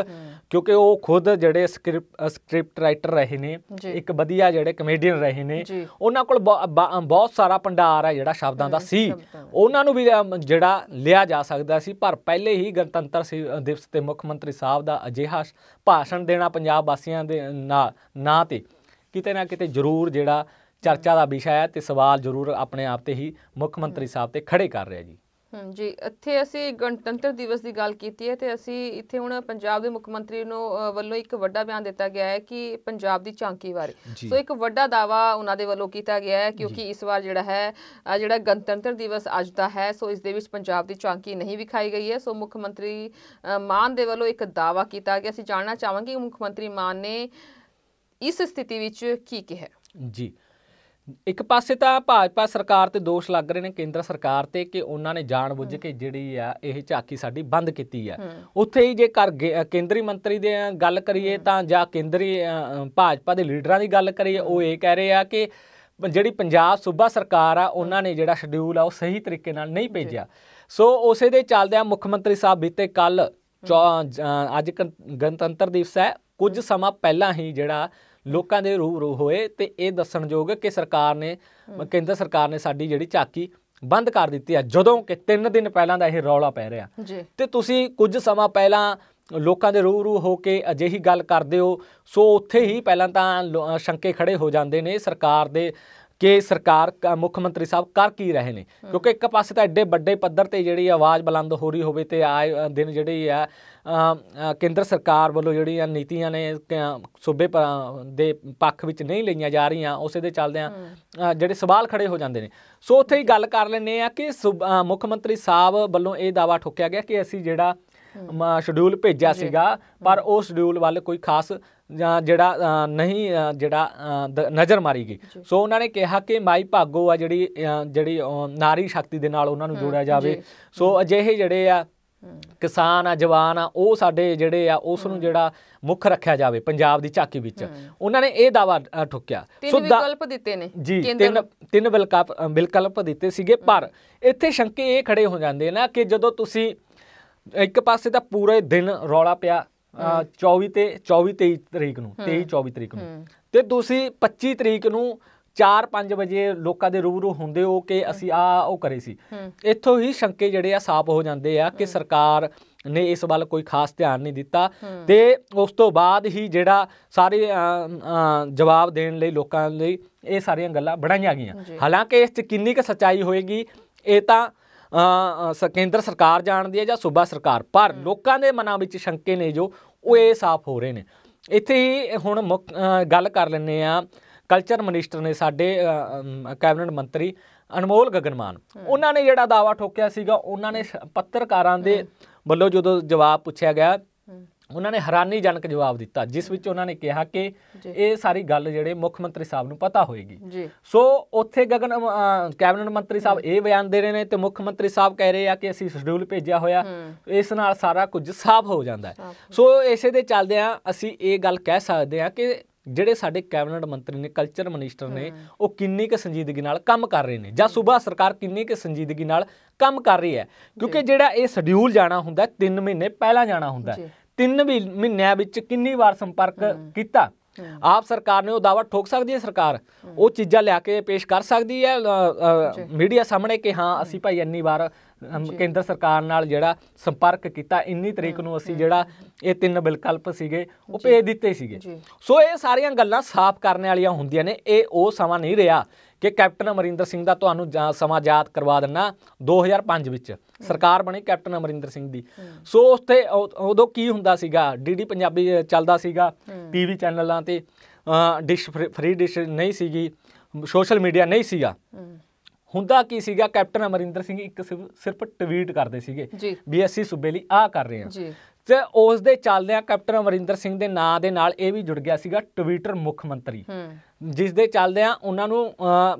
B: ਕਿਉਂਕਿ ਉਹ ਖੁਦ ਜਿਹੜੇ ਸਕ੍ਰਿਪਟ ਰਾਈਟਰ ਰਹੇ ਨੇ ਇੱਕ ਵਧੀਆ ਜਿਹੜੇ ਕਮੇਡੀਅਨ ਰਹੇ ਨੇ ਉਹਨਾਂ ਕੋਲ ਬਹੁਤ ਸਾਰਾ ਭੰਡਾਰ ਹੈ ਜਿਹੜਾ ਸ਼ਬਦਾਂ ਦਾ ਸੀ ਉਹਨਾਂ ਨੂੰ ਵੀ ਜਿਹੜਾ ਲਿਆ ਜਾ ਸਕਦਾ ਸੀ ਪਰ ਪਹਿਲੇ ਹੀ ਗਣਤੰਤਰ ਦਿਵਸ ਤੇ ਮੁੱਖ ਮੰਤਰੀ ਸਾਹਿਬ ਦਾ ਅਜਿਹਾ ਭਾਸ਼ਣ ਦੇਣਾ ਪੰਜਾਬ ਵਾਸੀਆਂ ਦੇ ਨਾਂ ਤੇ ਕਿਤੇ ਨਾ ਕਿਤੇ ਜ਼ਰੂਰ ਜਿਹੜਾ ਚਰਚਾ ਦਾ ਵਿਸ਼ਾ ਹੈ ਤੇ ਸਵਾਲ ਜ਼ਰੂਰ ਆਪਣੇ ਆਪ ਤੇ ਹੀ ਮੁੱਖ ਮੰਤਰੀ ਸਾਹਿਬ ਤੇ ਖੜੇ ਕਰ ਰਿਹਾ ਜੀ
A: ਜੀ ਇੱਥੇ ਅਸੀਂ ਗਣਤੰਤਰ ਦਿਵਸ ਦੀ ਗੱਲ ਕੀਤੀ ਹੈ ਤੇ ਅਸੀਂ ਇੱਥੇ ਹੁਣ ਪੰਜਾਬ ਦੇ ਮੁੱਖ ਮੰਤਰੀ ਨੂੰ ਵੱਲੋਂ ਇੱਕ ਵੱਡਾ ਬਿਆਨ ਦਿੱਤਾ ਗਿਆ ਹੈ ਕਿ ਪੰਜਾਬ ਦੀ ਝਾਂਕੀ ਬਾਰੇ ਸੋ ਇੱਕ ਵੱਡਾ ਦਾਵਾ ਉਹਨਾਂ ਦੇ ਵੱਲੋਂ ਕੀਤਾ ਗਿਆ ਹੈ ਕਿਉਂਕਿ ਇਸ ਵਾਰ ਜਿਹੜਾ ਹੈ ਜਿਹੜਾ ਗਣਤੰਤਰ ਦਿਵਸ ਅੱਜ ਦਾ ਹੈ ਸੋ ਇਸ ਦੇ ਵਿੱਚ ਪੰਜਾਬ ਦੀ ਝਾਂਕੀ ਨਹੀਂ ਵਿਖਾਈ ਗਈ ਹੈ ਸੋ ਮੁੱਖ ਮੰਤਰੀ ਮਾਨ ਦੇ ਵੱਲੋਂ ਇੱਕ ਦਾਵਾ ਕੀਤਾ ਗਿਆ ਅਸੀਂ ਜਾਣਨਾ ਚਾਹਾਂਗੇ ਮੁੱਖ ਮੰਤਰੀ ਮਾਨ ਨੇ ਇਸ ਸਥਿਤੀ ਵਿੱਚ ਕੀ ਕਿਹਾ
B: ਜੀ ਇੱਕ ਪਾਸੇ ਤਾਂ ਭਾਜਪਾ ਸਰਕਾਰ ਤੇ ਦੋਸ਼ ਲੱਗ ਰਹੇ ਨੇ ਕੇਂਦਰ ਸਰਕਾਰ ਤੇ ਕਿ ਉਹਨਾਂ ਨੇ ਜਾਣ ਬੁੱਝ ਕੇ ਜਿਹੜੀ ਆ ਇਹ ਝਾਕੀ ਸਾਡੀ ਬੰਦ ਕੀਤੀ ਆ ਉੱਥੇ ਹੀ ਜੇ ਕਰ ਕੇਂਦਰੀ ਮੰਤਰੀ ਦੇ ਗੱਲ ਕਰੀਏ ਤਾਂ ਜਾਂ ਕੇਂਦਰੀ ਭਾਜਪਾ ਦੇ ਲੀਡਰਾਂ ਦੀ ਗੱਲ ਕਰੀਏ ਉਹ ਇਹ ਕਹਿ ਰਹੇ ਆ ਕਿ ਜਿਹੜੀ ਪੰਜਾਬ ਸੂਬਾ ਸਰਕਾਰ ਆ ਉਹਨਾਂ ਨੇ ਜਿਹੜਾ ਸ਼ਡਿਊਲ ਆ ਉਹ ਸਹੀ ਤਰੀਕੇ ਨਾਲ ਨਹੀਂ ਭੇਜਿਆ ਸੋ ਉਸੇ ਦੇ ਆ ਮੁੱਖ ਮੰਤਰੀ ਸਾਹਿਬ ਬੀਤੇ ਕੱਲ ਅੱਜ ਗਣਤੰਤਰ ਦਿਵਸ ਹੈ ਕੁਝ ਸਮਾਂ ਪਹਿਲਾਂ ਹੀ ਜਿਹੜਾ ਲੋਕਾਂ ਦੇ ਰੂ ਹੋਏ ਤੇ ਇਹ ਦੱਸਣਯੋਗ ਕਿ ਸਰਕਾਰ ਨੇ ਕੇਂਦਰ ਸਰਕਾਰ ਨੇ ਸਾਡੀ ਜਿਹੜੀ ਚਾਕੀ ਬੰਦ ਕਰ ਦਿੱਤੀ ਹੈ ਜਦੋਂ ਕਿ 3 ਦਿਨ ਪਹਿਲਾਂ ਦਾ ਇਹ ਰੌਲਾ ਪੈ ਰਿਹਾ ਤੇ ਤੁਸੀਂ ਕੁਝ ਸਮਾਂ ਪਹਿਲਾਂ ਲੋਕਾਂ ਦੇ ਰੂ ਹੋ ਕੇ ਅਜਿਹੀ ਗੱਲ ਕਰਦੇ ਹੋ ਸੋ ਉੱਥੇ ਹੀ ਪਹਿਲਾਂ ਤਾਂ ਸ਼ੰਕੇ ਖੜੇ ਹੋ ਜਾਂਦੇ ਨੇ ਸਰਕਾਰ ਦੇ ਕਿ ਸਰਕਾਰ ਮੁੱਖ ਮੰਤਰੀ ਸਾਹਿਬ ਕਰ ਕੀ ਰਹੇ ਨੇ ਕਿਉਂਕਿ ਇੱਕ ਪਾਸੇ ਤਾਂ ਐਡੇ ਵੱਡੇ ਪੱਧਰ ਤੇ ਜਿਹੜੀ ਆਵਾਜ਼ ਬੁਲੰਦ ਹੋ ਰਹੀ ਹੋਵੇ ਤੇ ਆ ਦਿਨ ਜਿਹੜੀ ਆ ਕੇਂਦਰ ਸਰਕਾਰ ਵੱਲੋਂ ਜਿਹੜੀਆਂ ਨੀਤੀਆਂ ਨੇ ਸੂਬੇ ਦੇ ਪੱਖ ਵਿੱਚ ਨਹੀਂ ਲਈਆਂ ਜਾ ਰਹੀਆਂ ਉਸੇ ਦੇ ਚੱਲਦੇ ਆ ਜਿਹੜੇ ਸਵਾਲ ਖੜੇ ਹੋ ਜਾਂਦੇ ਨੇ ਸੋ ਉੱਥੇ ਹੀ ਗੱਲ ਕਰ ਲੈਨੇ ਆ ਕਿ ਮੁੱਖ ਮੰਤਰੀ ਸਾਹਿਬ ਵੱਲੋਂ ਇਹ ਦਾਵਾ ਠੋਕਿਆ ਗਿਆ ਕਿ ਅਸੀਂ ਜਿਹੜਾ ਸ਼ਡਿਊਲ ਭੇਜਿਆ ਸੀਗਾ ਪਰ ਉਹ ਸ਼ਡਿਊਲ ਵੱਲ ਕੋਈ ਖਾਸ ਜਿਹੜਾ ਨਹੀਂ ਜਿਹੜਾ ਨਜ਼ਰ ਮਾਰੀ ਗਈ ਸੋ ਉਹਨਾਂ ਨੇ ਕਿਹਾ ਕਿ ਮਾਈ ਭਾਗੋ ਆ ਜਿਹੜੀ ਜਿਹੜੀ ਨਾਰੀ ਸ਼ਕਤੀ ਦੇ ਨਾਲ ਉਹਨਾਂ ਨੂੰ ਜੋੜਿਆ ਜਾਵੇ ਸੋ ਅਜਿਹੇ ਜਿਹੜੇ ਆ ਕਿਸਾਨ ਆ ਜਵਾਨ ਆ ਉਹ ਸਾਡੇ ਜਿਹੜੇ ਆ ਉਸ ਨੂੰ ਜਿਹੜਾ ਮੁੱਖ ਰੱਖਿਆ ਜਾਵੇ ਪੰਜਾਬ ਦੀ ਝਾਕੀ ਵਿੱਚ ਉਹਨਾਂ ਨੇ ਇਹ ਦਾਵਾ ਠੁੱਕਿਆ ਤਿੰਨ ਵਿਕਲਪ
A: ਦਿੱਤੇ ਨੇ ਜੀ ਤਿੰਨ
B: ਤਿੰਨ ਵਿਕਲਪ ਵਿਕਲਪ ਦਿੱਤੇ ਸੀਗੇ ਪਰ ਇੱਥੇ ਸ਼ੰਕੇ ਇਹ ਖੜੇ ਹੋ ਜਾਂਦੇ ਨਾ ਕਿ ਜਦੋਂ ਤੁਸੀਂ ਇੱਕ ਪਾਸੇ ਤਾਂ ਪੂਰੇ ਦਿਨ ਰੌਲਾ ਪਿਆ 24 ਤੇ 24 23 ਤਰੀਕ ਨੂੰ 23 24 ਤਰੀਕ ਨੂੰ ਤੇ ਤੁਸੀਂ 25 ਤਰੀਕ ਨੂੰ 4-5 ਵਜੇ ਲੋਕਾਂ ਦੇ ਰੂਬਰੂ ਹੁੰਦੇ ਹੋ ਕਿ ਅਸੀਂ ਆ ਉਹ ਕਰੇ ਸੀ ਇੱਥੋਂ ਹੀ ਸ਼ੰਕੇ ਜਿਹੜੇ ਆ ਸਾਫ਼ ਹੋ ਜਾਂਦੇ ਆ ਕਿ ਸਰਕਾਰ ਨੇ ਇਸ ਵੱਲ ਕੋਈ ਖਾਸ ਧਿਆਨ ਨਹੀਂ ਦਿੱਤਾ ਤੇ ਉਸ ਤੋਂ ਬਾਅਦ ਹੀ ਜਿਹੜਾ ਸਾਰੇ ਜਵਾਬ ਦੇਣ ਲਈ ਲੋਕਾਂ ਲਈ ਇਹ ਸਾਰੀਆਂ ਗੱਲਾਂ ਬਣਾਈਆਂ ਗਈਆਂ ਹਾਲਾਂਕਿ ਇਸ 'ਚ ਕਿੰਨੀ ਕੁ ਸਚਾਈ ਹੋਏਗੀ ਇਹ ਤਾਂ ਕੇਂਦਰ ਸਰਕਾਰ ਜਾਣਦੀ ਹੈ ਜਾਂ ਸੂਬਾ ਸਰਕਾਰ ਪਰ ਲੋਕਾਂ ਦੇ ਮਨਾਂ ਵਿੱਚ ਸ਼ੰਕੇ ਨੇ ਜੋ ਉਹ ਇਹ ਸਾਫ਼ ਹੋ ਰਹੇ ਨੇ ਇੱਥੇ ਹੀ ਹੁਣ ਗੱਲ ਕਰ ਲੈਂਦੇ ਆ ਕਲਚਰ ਮਨਿਸਟਰ ਨੇ ਸਾਡੇ ਕੈਬਨਿਟ ਮੰਤਰੀ ਅਨਮੋਲ ਗਗਨਮਾਨ ਉਹਨਾਂ ਨੇ ਜਿਹੜਾ ਦਾਵਾ ਠੋਕਿਆ ਸੀਗਾ ਉਹਨਾਂ ਨੇ ਪੱਤਰਕਾਰਾਂ ਦੇ ਵੱਲੋਂ ਜਦੋਂ ਜਵਾਬ ਪੁੱਛਿਆ ਗਿਆ ਉਹਨਾਂ ਨੇ ਹੈਰਾਨੀਜਨਕ ਜਵਾਬ ਦਿੱਤਾ ਜਿਸ ਵਿੱਚ ਉਹਨਾਂ ਨੇ ਕਿਹਾ ਕਿ ਇਹ ਸਾਰੀ ਗੱਲ ਜਿਹੜੇ ਮੁੱਖ ਮੰਤਰੀ ਸਾਹਿਬ ਨੂੰ ਪਤਾ ਹੋਏਗੀ ਸੋ ਉੱਥੇ ਗਗਨ ਕੈਬਨਿਟ ਮੰਤਰੀ ਸਾਹਿਬ ਇਹ ਬਿਆਨ ਦੇ ਰਹੇ ਨੇ ਤੇ ਮੁੱਖ ਮੰਤਰੀ ਸਾਹਿਬ ਕਹਿ ਰਹੇ ਆ ਕਿ ਅਸੀਂ ਸ਼ਡਿਊਲ ਭੇਜਿਆ ਹੋਇਆ ਇਸ ਨਾਲ ਸਾਰਾ ਕੁਝ ਸਾਫ਼ ਹੋ ਜਾਂਦਾ ਸੋ ਇਸੇ ਦੇ ਚੱਲਦੇ ਆ ਅਸੀਂ ਇਹ ਗੱਲ ਕਹਿ ਸਕਦੇ ਆ ਕਿ ਜਿਹੜੇ ਸਾਡੇ ਕੈਬਨਿਟ ਮੰਤਰੀ ਨੇ ਕਲਚਰ ਮਨਿਸਟਰ ਨੇ ਉਹ ਕਿੰਨੀ ਕੁ ਸੰਜੀਦਗੀ ਨਾਲ ਕੰਮ ਕਰ ਰਹੇ ਨੇ ਜਾਂ ਸੂਬਾ ਸਰਕਾਰ ਕਿੰਨੀ ਕੁ ਸੰਜੀਦਗੀ ਨਾਲ ਕੰਮ ਕਰ ਰਹੀ ਹੈ ਕਿਉਂਕਿ ਜਿਹੜਾ ਇਹ ਸ਼ਡਿਊਲ ਜਾਣਾ ਹੁੰਦਾ 3 ਮਹੀਨੇ ਪਹਿਲਾਂ ਜਾਣਾ ਹੁੰਦਾ ਤਿੰਨ ਵੀ ਮਹੀਨਿਆਂ ਵਿੱਚ ਕਿੰਨੀ ਵਾਰ ਸੰਪਰਕ ਕੀਤਾ ਆਪ ਸਰਕਾਰ ਨੇ ਉਹ ਦਾਵਾ ਠੋਕ ਸਕਦੀ ਹੈ ਸਰਕਾਰ ਉਹ ਚੀਜ਼ਾਂ ਲਿਆ ਕੇ ਪੇਸ਼ ਕਰ ਸਕਦੀ ਹੈ ਮੀਡੀਆ ਸਾਹਮਣੇ ਕਿ ਹਾਂ ਅਸੀਂ ਭਾਈ ਇੰਨੀ ਵਾਰ ਕੇਂਦਰ ਸਰਕਾਰ ਨਾਲ ਜਿਹੜਾ ਸੰਪਰਕ ਕੀਤਾ ਇੰਨੀ ਤਰੀਕ ਨੂੰ ਅਸੀਂ ਜਿਹੜਾ ਇਹ ਤਿੰਨ ਵਿਕਲਪ ਸੀਗੇ ਉਹ ਭੇਜ ਦਿੱਤੇ ਸੀਗੇ ਸੋ ਇਹ ਸਾਰੀਆਂ ਗੱਲਾਂ ਸਾਫ਼ ਕਰਨ ਵਾਲੀਆਂ ਹੁੰਦੀਆਂ ਨੇ ਇਹ ਉਹ ਸਮਾਂ ਨਹੀਂ ਰਿਹਾ ਕਿ ਕੈਪਟਨ ਅਮਰਿੰਦਰ ਸਿੰਘ ਦਾ ਤੁਹਾਨੂੰ ਸਮਾਂ ਯਾਦ ਕਰਵਾ ਦਿੰਨਾ 2005 ਵਿੱਚ ਸਰਕਾਰ ਬਣੀ ਕੈਪਟਨ ਅਮਰਿੰਦਰ ਸਿੰਘ ਦੀ ਸੋ ਉੱਥੇ ਉਦੋਂ ਕੀ ਹੁੰਦਾ ਸੀਗਾ ਡੀਡੀ ਪੰਜਾਬੀ ਚੱਲਦਾ ਸੀਗਾ ਟੀਵੀ ਚੈਨਲਾਂ ਤੇ ਡਿਸ਼ ਫ੍ਰੀ ਡਿਸ਼ ਨਹੀਂ ਸੀਗੀ ਸੋਸ਼ਲ ਮੀਡੀਆ ਨਹੀਂ ਸੀਗਾ ਹੁੰਦਾ ਕੀ ਸੀਗਾ ਕੈਪਟਨ ਅਮਰਿੰਦਰ ਸਿੰਘ ਇੱਕ ਸਿਰਫ ਟਵੀਟ ਕਰਦੇ ਸੀਗੇ ਵੀ ਅਸੀਂ ਸੂਬੇ ਲਈ ਆ ਕਰ ਰਹੇ ਹਾਂ ਤੇ ਉਸ ਦੇ ਚੱਲਦਿਆਂ ਕੈਪਟਨ ਅਮਰਿੰਦਰ ਸਿੰਘ ਦੇ ਨਾਂ ਦੇ ਨਾਲ ਇਹ ਵੀ ਜੁੜ ਗਿਆ ਸੀਗਾ ਟਵਿੱਟਰ ਮੁੱਖ ਮੰਤਰੀ ਜਿਸ ਦੇ ਚੱਲਦੇ ਆ ਉਹਨਾਂ ਨੂੰ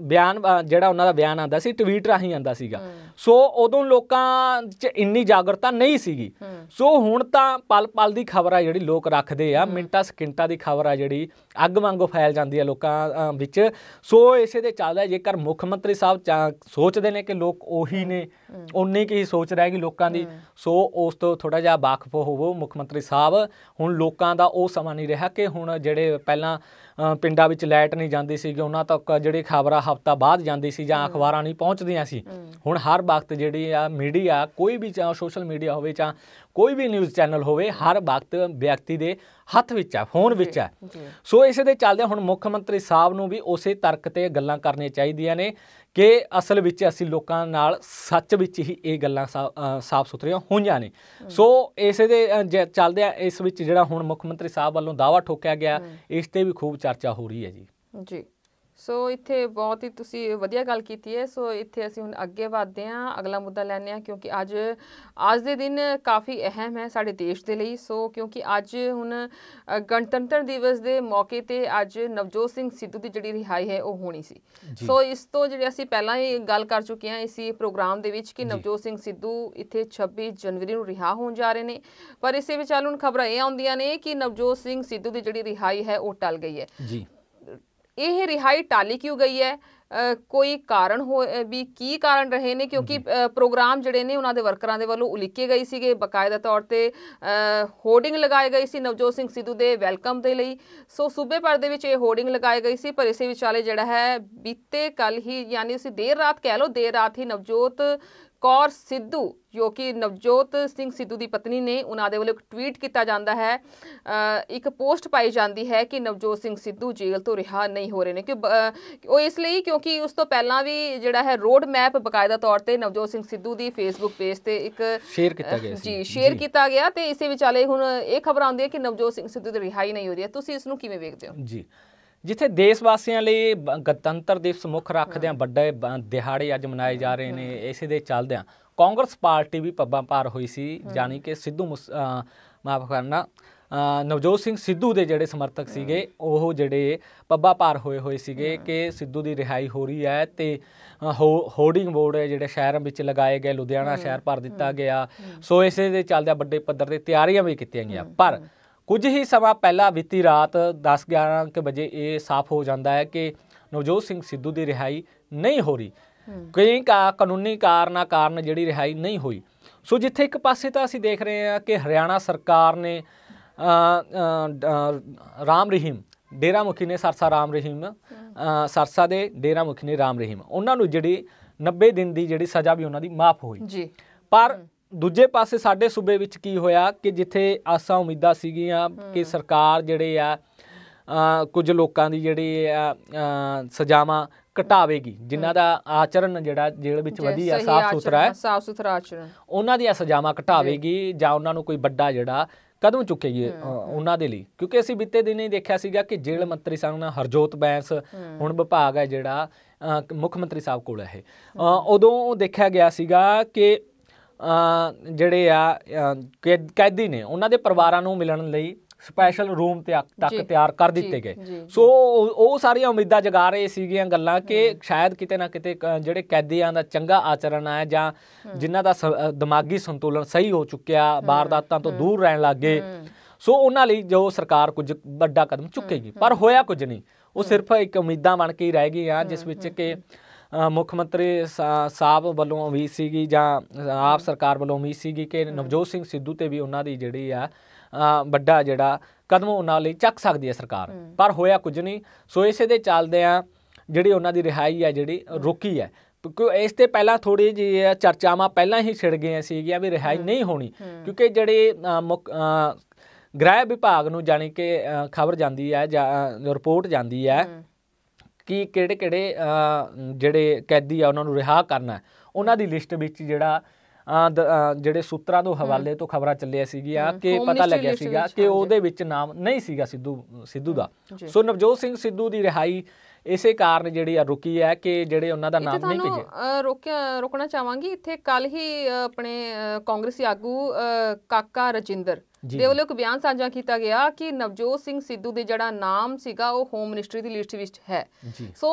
B: ਬਿਆਨ ਜਿਹੜਾ ਉਹਨਾਂ ਦਾ ਬਿਆਨ ਆਂਦਾ ਸੀ ਟਵੀਟ ਰਾਹੀਂ ਆਂਦਾ ਸੀਗਾ ਸੋ ਉਦੋਂ ਲੋਕਾਂ 'ਚ ਇੰਨੀ ਜਾਗਰਤਾ ਨਹੀਂ ਸੀਗੀ ਸੋ ਹੁਣ ਤਾਂ ਪਲ-ਪਲ ਦੀ ਖਬਰ ਆ ਜਿਹੜੀ ਲੋਕ ਰੱਖਦੇ ਆ ਮਿੰਟਾਂ ਸਕਿੰਟਾਂ ਦੀ ਖਬਰ ਆ ਜਿਹੜੀ ਅੱਗ ਵਾਂਗੂ ਫੈਲ ਜਾਂਦੀ ਆ ਲੋਕਾਂ ਵਿੱਚ ਸੋ ਇਸੇ ਦੇ ਚੱਲਦਾ ਜੇਕਰ ਮੁੱਖ ਮੰਤਰੀ ਸਾਹਿਬ ਸੋਚਦੇ ਨੇ ਕਿ ਲੋਕ ਉਹੀ ਨੇ ਉਨੇ ਕੀ ਸੋਚ ਰਹੇਗੀ ਲੋਕਾਂ ਦੀ ਸੋ ਉਸ ਤੋਂ ਥੋੜਾ ਜਿਹਾ ਵਾਕਫ ਹੋਵੋ ਮੁੱਖ ਮੰਤਰੀ ਸਾਹਿਬ ਹੁਣ ਲੋਕਾਂ ਦਾ ਉਹ ਸਮਾਂ ਨਹੀਂ ਰਿਹਾ ਕਿ ਹੁਣ ਜਿਹੜੇ ਪਹਿਲਾਂ ਪਿੰਡਾਂ ਵਿੱਚ ਲਾਈਟ ਨਹੀਂ ਜਾਂਦੀ ਸੀ ਕਿ ਉਹਨਾਂ ਤੱਕ ਜਿਹੜੀ ਖਬਰਾਂ ਹਫਤਾ ਬਾਅਦ ਜਾਂਦੀ ਸੀ ਜਾਂ ਅਖਬਾਰਾਂ ਨਹੀਂ ਪਹੁੰਚਦੀਆਂ ਸੀ ਹੁਣ ਹਰ ਵਕਤ ਜਿਹੜੀ ਆ ਮੀਡੀਆ ਕੋਈ ਵੀ ਚਾਹ ਸੋਸ਼ਲ ਮੀਡੀਆ ਹੋਵੇ ਚਾਹ ਕੋਈ ਵੀ ਨਿਊਜ਼ ਚੈਨਲ ਹੋਵੇ ਹਰ ਵਕਤ ਵਿਅਕਤੀ ਦੇ ਹੱਥ ਵਿੱਚ ਆ ਫੋਨ ਵਿੱਚ ਆ ਸੋ ਇਸੇ ਦੇ ਚੱਲਦੇ ਹੁਣ ਮੁੱਖ ਮੰਤਰੀ ਸਾਹਿਬ ਨੂੰ ਵੀ ਉਸੇ ਤਰਕ ਤੇ ਗੱਲਾਂ ਕਰਨੀਆਂ ਚਾਹੀਦੀਆਂ ਨੇ ਕਿ ਅਸਲ ਵਿੱਚ ਅਸੀਂ ਲੋਕਾਂ ਨਾਲ ਸੱਚ ਵਿੱਚ ਹੀ ਇਹ ਗੱਲਾਂ ਸਾਫ਼ ਸੁਥਰੀਆਂ ਹੋਈਆਂ ਨੇ ਸੋ ਇਸੇ ਦੇ ਚੱਲਦੇ ਆ ਇਸ ਵਿੱਚ ਜਿਹੜਾ ਹੁਣ ਮੁੱਖ ਮੰਤਰੀ ਸਾਹਿਬ ਵੱਲੋਂ ਦਾਵਾ ਠੋਕਿਆ ਗਿਆ ਇਸ ਤੇ ਵੀ ਖੂਬ ਚਰਚਾ ਹੋ ਰਹੀ ਹੈ ਜੀ
A: ਜੀ ਸੋ ਇੱਥੇ ਬਹੁਤ ਹੀ ਤੁਸੀਂ ਵਧੀਆ ਗੱਲ ਕੀਤੀ ਹੈ ਸੋ ਇੱਥੇ ਅਸੀਂ ਹੁਣ ਅੱਗੇ ਵਧਦੇ ਹਾਂ ਅਗਲਾ ਮੁੱਦਾ ਲੈਣੇ ਆ ਕਿਉਂਕਿ ਅੱਜ ਅੱਜ ਦੇ ਦਿਨ ਕਾਫੀ ਅਹਿਮ ਹੈ ਸਾਡੇ ਦੇਸ਼ ਦੇ ਲਈ ਸੋ ਕਿਉਂਕਿ ਅੱਜ ਹੁਣ ਗਣਤੰਤਰ ਦਿਵਸ ਦੇ ਮੌਕੇ ਤੇ ਅੱਜ ਨਵਜੋਤ ਸਿੰਘ ਸਿੱਧੂ ਦੀ ਜਿਹੜੀ ਰਿਹਾਈ ਹੈ ਉਹ ਹੋਣੀ ਸੀ ਸੋ ਇਸ ਤੋਂ ਜਿਹੜੇ ਅਸੀਂ ਪਹਿਲਾਂ ਹੀ ਗੱਲ ਕਰ ਚੁੱਕੇ ਹਾਂ ਇਸੀ ਪ੍ਰੋਗਰਾਮ ਦੇ ਵਿੱਚ ਕਿ ਨਵਜੋਤ ਸਿੰਘ ਸਿੱਧੂ ਇੱਥੇ 26 ਜਨਵਰੀ ਨੂੰ ਰਿਹਾ ਹੋਣ ਜਾ ਰਹੇ ਨੇ ਪਰ ਇਸੇ ਵਿਚਾਲ ਹੁਣ ਖਬਰਾਂ ਇਹ ਆਉਂਦੀਆਂ ਨੇ ਕਿ ਨਵਜੋਤ ਸਿੰਘ ਸਿੱਧੂ ਦੀ ਜਿਹੜੀ ਰਿਹਾਈ ਹੈ ਉਹ ਟਲ ਗਈ ਹੈ ਜੀ ਇਹ ਰਿਹਾਈ ਟਾਲੀ ਕਿਉਂ ਗਈ ਹੈ ਕੋਈ ਕਾਰਨ ਹੋ ਵੀ ਕੀ ਕਾਰਨ ਰਹੇ ਨੇ ਕਿਉਂਕਿ ਪ੍ਰੋਗਰਾਮ ਜਿਹੜੇ ਨੇ ਉਹਨਾਂ ਦੇ ਵਰਕਰਾਂ ਦੇ ਵੱਲੋਂ ਉਲੀਕੇ ਗਏ ਸੀਗੇ ਬਕਾਇਦਾ ਤੌਰ ਤੇ ਹੋਰਡਿੰਗ ਲਗਾਏ ਗਏ ਸੀ ਨਵਜੋਤ ਸਿੰਘ ਸਿੱਧੂ ਦੇ ਵੈਲਕਮ ਦੇ ਲਈ ਸੋ ਸੂਬੇ ਪਰ ਦੇ ਵਿੱਚ ਇਹ ਹੋਰਡਿੰਗ ਲਗਾਏ ਗਈ ਸੀ ਪਰ ਇਸੇ ਵਿਚਾਲੇ ਜਿਹੜਾ ਹੈ ਬੀਤੇ ਕੱਲ ਹੀ ਯਾਨੀ ਉਸੇ ਦੇਰ ਰਾਤ ਕਹਿ ਲੋ ਦੇਰ ਰਾਤ ਹੀ ਨਵਜੋਤ ਕੌਰ ਸਿੱਧੂ ਜੋ ਕਿ ਨਵਜੋਤ ਸਿੰਘ ਸਿੱਧੂ ਦੀ ਪਤਨੀ ਨੇ ਉਹਨਾਂ ਦੇ ਵੱਲੋਂ ਇੱਕ ਟਵੀਟ ਕੀਤਾ ਜਾਂਦਾ ਹੈ ਇੱਕ ਪੋਸਟ ਪਾਈ ਜਾਂਦੀ ਹੈ ਕਿ ਨਵਜੋਤ ਸਿੰਘ ਸਿੱਧੂ ਜੇਲ੍ਹ ਤੋਂ ਰਿਹਾ ਨਹੀਂ ਹੋ ਰਹੇ ਨੇ ਕਿ ਉਹ ਇਸ ਲਈ ਕਿਉਂਕਿ ਉਸ ਤੋਂ ਪਹਿਲਾਂ ਵੀ ਜਿਹੜਾ ਹੈ ਰੋਡ ਮੈਪ ਬਕਾਇਦਾ ਤੌਰ ਤੇ ਨਵਜੋਤ ਸਿੰਘ ਸਿੱਧੂ ਦੀ ਫੇਸਬੁੱਕ ਪੇਜ ਤੇ ਇੱਕ ਸ਼ੇਅਰ ਕੀਤਾ ਗਿਆ ਸੀ ਜੀ ਸ਼ੇਅਰ ਕੀਤਾ ਗਿਆ ਤੇ ਇਸੇ ਵਿਚਾਲੇ ਹੁਣ ਇਹ ਖਬਰ ਆਉਂਦੀ ਹੈ ਕਿ ਨਵਜੋਤ ਸਿੰਘ ਸਿੱਧੂ ਦੀ ਰਿਹਾਈ ਨਹੀਂ ਹੋ ਰਹੀ ਹੈ ਤੁਸੀਂ ਇਸ ਨੂੰ ਕਿਵੇਂ ਵੇਖਦੇ ਹੋ
B: ਜੀ ਜਿੱਥੇ ਦੇਸ਼ ਵਾਸੀਆਂ ਲਈ ਗਣਤੰਤਰ ਦਿਵਸ ਮੁੱਖ ਰੱਖਦਿਆਂ ਵੱਡੇ ਦਿਹਾੜੇ ਅੱਜ ਮਨਾਏ ਜਾ ਰਹੇ ਨੇ ਇਸੇ ਦੇ ਚੱਲਦਿਆਂ ਕਾਂਗਰਸ ਪਾਰਟੀ ਵੀ ਪੱਬਾਂ ਪਾਰ ਹੋਈ ਸੀ ਯਾਨੀ ਕਿ ਸਿੱਧੂ ਮਾਫ ਕਰਨਾ ਨਵਜੋਤ ਸਿੰਘ ਸਿੱਧੂ ਦੇ ਜਿਹੜੇ ਸਮਰਥਕ ਸੀਗੇ ਉਹ ਜਿਹੜੇ ਪੱਬਾ ਪਾਰ ਹੋਏ ਹੋਏ ਸੀਗੇ ਕਿ ਸਿੱਧੂ ਦੀ ਰਿਹਾਈ ਹੋ ਰਹੀ ਹੈ ਤੇ ਹੋਰਡਿੰਗ ਬੋਰਡ ਹੈ ਜਿਹੜੇ ਸ਼ਹਿਰਾਂ ਵਿੱਚ ਲਗਾਏ ਗਏ ਲੁਧਿਆਣਾ ਸ਼ਹਿਰ ਭਰ ਦਿੱਤਾ ਗਿਆ ਸੋ ਇਸੇ ਦੇ ਚੱਲਦੇ ਵੱਡੇ ਪੱਧਰ ਤੇ ਤਿਆਰੀਆਂ ਵੀ ਕੀਤੀਆਂ ਗਈਆਂ ਪਰ ਕੁਝ ਹੀ ਸਮਾਂ ਪਹਿਲਾਂ ਬੀਤੀ ਰਾਤ 10 11 ਕੇ ਵਜੇ ਇਹ ਸਾਫ਼ ਹੋ ਜਾਂਦਾ ਹੈ ਕਿ ਨਵਜੋਤ ਸਿੰਘ ਸਿੱਧੂ ਦੀ ਰਿਹਾਈ ਨਹੀਂ ਹੋ ਰਹੀ ਕਈ ਕਾ ਕਾਨੂੰਨੀ ਕਾਰਨਾਂ ਕਾਰਨ ਜਿਹੜੀ ਰਿਹਾਈ ਨਹੀਂ ਹੋਈ ਸੋ ਜਿੱਥੇ ਇੱਕ ਪਾਸੇ ਤਾਂ ਅਸੀਂ ਦੇਖ ਰਹੇ ਹਾਂ ਕਿ ਹਰਿਆਣਾ ਸਰਕਾਰ ਨੇ ਰਾਮ ਰਹੀਮ ਡੇਰਾ ਮੁਖੀ ਨੇ ਸਰਸਾ ਰਾਮ ਰਹੀਮ ਸਰਸਾ ਦੇ ਡੇਰਾ ਮੁਖੀ ਨੇ ਰਾਮ ਰਹੀਮ ਉਹਨਾਂ ਨੂੰ ਜਿਹੜੀ 90 ਦਿਨ ਦੀ ਜਿਹੜੀ ਸਜ਼ਾ ਵੀ ਉਹਨਾਂ ਦੀ ਮਾਫ ਹੋਈ ਜੀ ਪਰ ਦੂਜੇ ਪਾਸੇ ਸਾਡੇ ਸੂਬੇ ਵਿੱਚ ਕੀ ਹੋਇਆ ਕਿ ਜਿੱਥੇ ਆਸਾਂ ਉਮੀਦਾਂ ਸੀਗੀਆਂ ਕਿ ਸਰਕਾਰ ਜਿਹੜੇ ਆ ਕੁਝ ਲੋਕਾਂ ਦੀ ਜਿਹੜੀ ਆ ਸਜ਼ਾਵਾਂ ਘਟਾਵੇਗੀ ਜਿਨ੍ਹਾਂ ਦਾ ਆਚਰਣ ਜਿਹੜਾ ਜੇਲ੍ਹ ਵਿੱਚ ਵਧੀਆ ਸਾਫ਼ ਸੁਥਰਾ ਹੈ
A: ਸਾਫ਼ ਸੁਥਰਾ ਆਚਰਣ
B: ਉਹਨਾਂ ਦੀਆਂ ਸਜ਼ਾਵਾਂ ਘਟਾਵੇਗੀ ਜਾਂ ਉਹਨਾਂ ਨੂੰ ਕੋਈ ਵੱਡਾ ਜਿਹੜਾ ਕਦਮ ਚੁੱਕੇਗੀ ਉਹਨਾਂ ਦੇ ਲਈ ਕਿਉਂਕਿ ਅਸੀਂ ਬੀਤੇ ਦਿਨ ਹੀ ਦੇਖਿਆ ਸੀਗਾ ਕਿ ਜੇਲ੍ਹ ਮੰਤਰੀ ਸਾਹਿਬ ਨਾਲ ਹਰਜੋਤ ਬੈਂਸ ਹੁਣ ਵਿਭਾਗ ਹੈ ਜਿਹੜਾ ਮੁੱਖ ਮੰਤਰੀ ਸਾਹਿਬ ਕੋਲ ਹੈ ਉਦੋਂ ਦੇਖਿਆ ਗਿਆ ਸੀਗਾ ਕਿ ਜਿਹੜੇ ਆ ਕੈਦੀ ਨੇ ਉਹਨਾਂ ਦੇ ਪਰਿਵਾਰਾਂ ਨੂੰ ਮਿਲਣ ਲਈ ਸਪੈਸ਼ਲ ਰੂਮ ਤੇ ਤੱਕ ਤਿਆਰ ਕਰ ਦਿੱਤੇ ਗਏ ਸੋ ਉਹ ਸਾਰੀਆਂ ਉਮੀਦਾਂ ਜਗਾ ਰਹੇ ਸੀਗੀਆਂ ਗੱਲਾਂ ਕਿ ਸ਼ਾਇਦ ਕਿਤੇ ਨਾ ਕਿਤੇ ਜਿਹੜੇ ਕੈਦੀਆਂ ਦਾ ਚੰਗਾ ਆਚਰਣ ਆ ਜਾਂ ਜਿਨ੍ਹਾਂ ਦਾ ਦਿਮਾਗੀ ਸੰਤੁਲਨ ਸਹੀ ਹੋ ਚੁੱਕਿਆ ਬਾਰਦਾਤਾਂ ਤੋਂ ਦੂਰ ਰਹਿਣ ਲੱਗੇ ਸੋ ਉਹਨਾਂ ਲਈ ਜੋ ਸਰਕਾਰ ਕੁਝ ਵੱਡਾ ਕਦਮ ਚੁੱਕੇਗੀ ਪਰ ਹੋਇਆ ਕੁਝ ਨਹੀਂ ਉਹ ਸਿਰਫ ਇੱਕ ਉਮੀਦਾਂ ਬਣ ਕੇ ਹੀ ਰਹਿ ਗਈਆਂ ਜਿਸ ਵਿੱਚ ਕਿ ਮੁੱਖ ਮੰਤਰੀ ਸਾਹਿਬ ਵੱਲੋਂ ਵੀ ਸੀਗੀ ਜਾਂ ਆਪ ਸਰਕਾਰ ਵੱਲੋਂ ਵੀ ਸੀਗੀ ਕਿ ਨਵਜੋਤ ਸਿੰਘ ਸਿੱਧੂ ਤੇ ਵੀ ਉਹਨਾਂ ਦੀ ਜਿਹੜੀ ਆ ਵੱਡਾ ਜਿਹੜਾ ਕਦਮ ਉਹਨਾਂ ਲਈ ਚੱਕ ਸਕਦੀ ਹੈ ਸਰਕਾਰ ਪਰ ਹੋਇਆ ਕੁਝ ਨਹੀਂ ਸੋ ਇਸੇ ਦੇ ਚੱਲਦੇ ਆ ਜਿਹੜੀ ਉਹਨਾਂ ਦੀ ਰਿਹਾਈ ਹੈ ਜਿਹੜੀ ਰੁਕੀ ਹੈ ਕਿਉਂਕਿ ਇਸ ਤੇ ਪਹਿਲਾਂ ਥੋੜੀ ਜਿਹੀ ਚਰਚਾਵਾਂ ਪਹਿਲਾਂ ਹੀ ਛਿੜ ਗਈਆਂ ਸੀਗੀਆਂ ਵੀ ਰਿਹਾਈ ਨਹੀਂ ਹੋਣੀ ਕਿਉਂਕਿ ਜਿਹੜੇ ਗ੍ਰਹਿ ਵਿਭਾਗ ਨੂੰ ਜਾਣੀ ਕਿ ਖਬਰ ਜਾਂਦੀ ਹੈ ਜਾਂ ਰਿਪੋਰਟ ਜਾਂਦੀ ਹੈ ਕਿ ਕਿਹੜੇ ਕਿਹੜੇ ਜਿਹੜੇ ਕੈਦੀ ਆ ਉਹਨਾਂ ਨੂੰ ਰਿਹਾ ਕਰਨਾ ਉਹਨਾਂ ਦੀ ਲਿਸਟ ਵਿੱਚ ਜਿਹੜਾ ਜਿਹੜੇ ਸੂਤਰਾਂ ਤੋਂ ਹਵਾਲੇ ਤੋਂ ਖਬਰਾਂ ਚੱਲਿਆ ਸੀਗੀਆਂ ਕਿ ਪਤਾ ਲੱਗਿਆ ਸੀਗਾ ਕਿ ਉਹਦੇ ਵਿੱਚ ਨਾਮ ਨਹੀਂ ਸੀਗਾ ਸਿੱਧੂ ਸਿੱਧੂ ਦਾ ਸੋ ਨਵਜੋਤ ਸਿੰਘ ਸਿੱਧੂ ਦੀ ਰਿਹਾਈ ਇਸੇ ਕਾਰਨ ਜਿਹੜੀ ਆ ਰੁਕੀ ਹੈ ਕਿ ਜਿਹੜੇ ਉਹਨਾਂ ਦਾ ਨਾਮ ਨਹੀਂ ਭੇਜਿਆ
A: ਰੋਕਿਆ ਰੋਕਣਾ ਚਾਹਾਂਗੀ ਇੱਥੇ ਕੱਲ ਹੀ ਆਪਣੇ ਕਾਂਗਰਸੀ ਆਗੂ ਕਾਕਾ ਰਜਿੰਦਰ ਦੇ ਵੱਲੋਂ ਇੱਕ ਬਿਆਨ ਸਾਂਝਾ ਕੀਤਾ ਗਿਆ ਕਿ ਨਵਜੋਤ ਸਿੰਘ ਸਿੱਧੂ ਦੇ ਜਿਹੜਾ ਨਾਮ ਸੀਗਾ ਉਹ ਹੋਮ ਮਿਨਿਸਟਰੀ ਦੀ ਲਿਸਟ ਵਿੱਚ ਹੈ ਸੋ